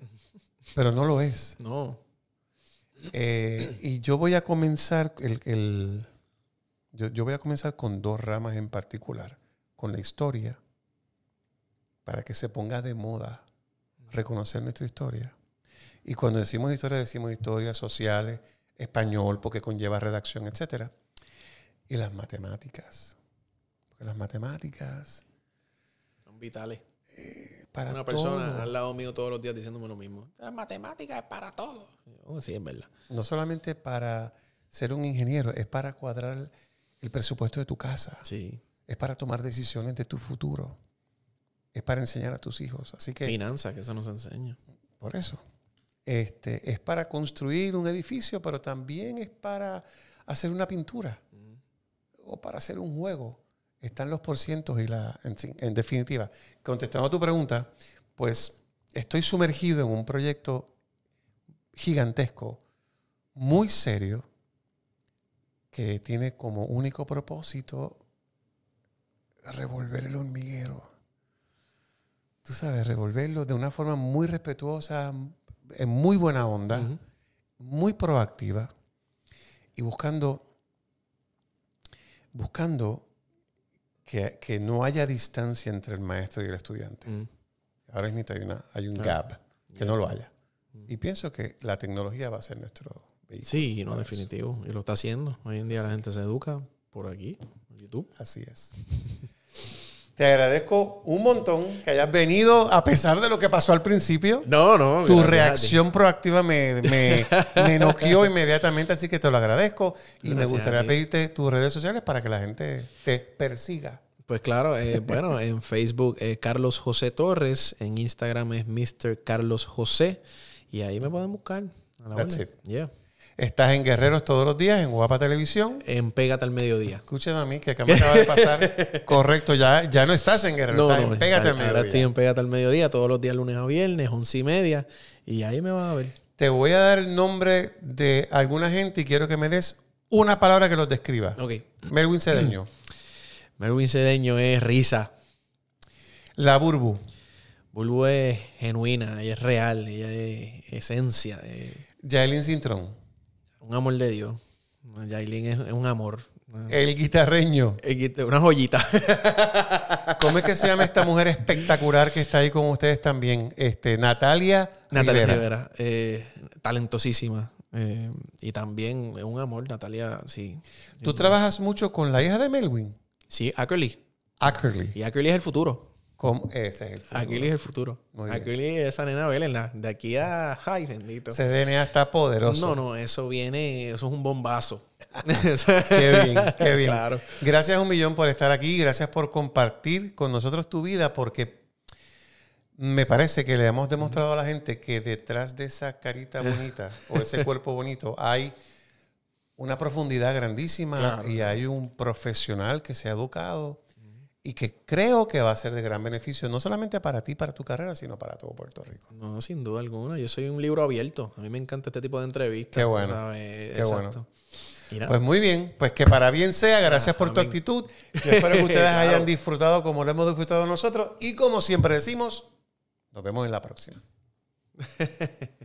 [SPEAKER 1] Pero no lo es. No. Eh, y yo voy a comenzar el, el yo, yo, voy a comenzar con dos ramas en particular, con la historia, para que se ponga de moda reconocer nuestra historia. Y cuando decimos historia, decimos historias sociales, español, porque conlleva redacción, etc. Y las matemáticas. Porque las matemáticas
[SPEAKER 2] vitales. Eh, una persona al lado mío todos los días diciéndome lo mismo. La matemática es para todo.
[SPEAKER 1] Oh, sí, es verdad. No solamente para ser un ingeniero, es para cuadrar el presupuesto de tu casa. Sí. Es para tomar decisiones de tu futuro. Es para enseñar a tus hijos. Así que. Finanzas, que eso nos enseña. Por eso. Este, es para construir un edificio, pero también es para hacer una pintura. Mm. O para hacer un juego están los porcientos y la. En, definitiva, contestando a tu pregunta, pues estoy sumergido en un proyecto gigantesco, muy serio, que tiene como único propósito revolver el hormiguero. Tú sabes, revolverlo de una forma muy respetuosa, en muy buena onda, muy proactiva y buscando, buscando que, no haya distancia entre el maestro y el estudiante. Mm. Ahora mismo hay, una, hay un gap, que no lo haya. Mm. Y pienso que la tecnología va a ser nuestro vehículo. Sí, no, definitivo. Y lo está haciendo. Hoy en día la gente se educa por aquí, por YouTube. Así es. (laughs) Te agradezco un montón que hayas venido, a pesar de lo que pasó al principio. No, no. Tu reacción proactiva me, me, (laughs) inmediatamente, así que te lo agradezco. Y me gustaría pedirte tus redes sociales para que la gente te persiga. Pues claro, eh, (laughs) bueno, en Facebook es eh, Carlos José Torres, en
[SPEAKER 2] Instagram es Mr. Carlos José, y ahí me pueden buscar. That's it. Yeah.
[SPEAKER 1] Estás en Guerreros todos los días, en Guapa Televisión. En Pégate al Mediodía. Escúchame a mí, que acá me acaba de pasar. (laughs) Correcto, ya, ya no estás en Guerreros, no, no, Pégate al Mediodía. Ahora estoy en Pégate al Mediodía, todos los días, lunes a viernes, once y media. Y ahí me vas a ver. Te voy a dar el nombre de alguna gente y quiero que me des una palabra que los describa. Ok. Melvin Cedeño. (clears throat) Melvin Cedeño es risa. La Burbu. Burbu
[SPEAKER 2] es genuina, ella es real, ella es esencia. De... Cintrón
[SPEAKER 1] un amor de Dios. Yailin es, un amor. El guitarreño. una joyita. (laughs) ¿Cómo es que se llama esta mujer espectacular que está ahí con ustedes también? Este, Natalia. Natalia Rivera. Eh, talentosísima. Eh,
[SPEAKER 2] y también es un amor, Natalia, sí. ¿Tú trabajas
[SPEAKER 1] mucho con la hija de Melwin? Sí, Ackerley. Ackerley.
[SPEAKER 2] Y Ackerley es el futuro. Aquí ese es el futuro. Aquiles es el futuro. es esa nena Belén, de aquí a. Ay, bendito. DNA
[SPEAKER 1] está poderoso. No, no, eso viene, eso es un bombazo. (laughs) qué bien, qué bien. Gracias un millón por estar aquí, gracias por compartir con nosotros tu vida, porque me parece que le hemos demostrado a la gente que detrás de esa carita bonita o ese (laughs) cuerpo bonito hay una profundidad grandísima y hay un profesional que se ha educado y que creo que va a ser de gran beneficio, no solamente para ti, para tu carrera, sino para todo Puerto Rico. No, sin duda alguna. Yo soy un libro abierto. A mí me encanta este tipo de entrevistas. Qué bueno. Qué bueno. Pues muy bien, pues que para bien sea, gracias por tu actitud. espero que ustedes (laughs) hayan disfrutado como lo hemos disfrutado nosotros y como siempre decimos, nos vemos en la próxima. (laughs)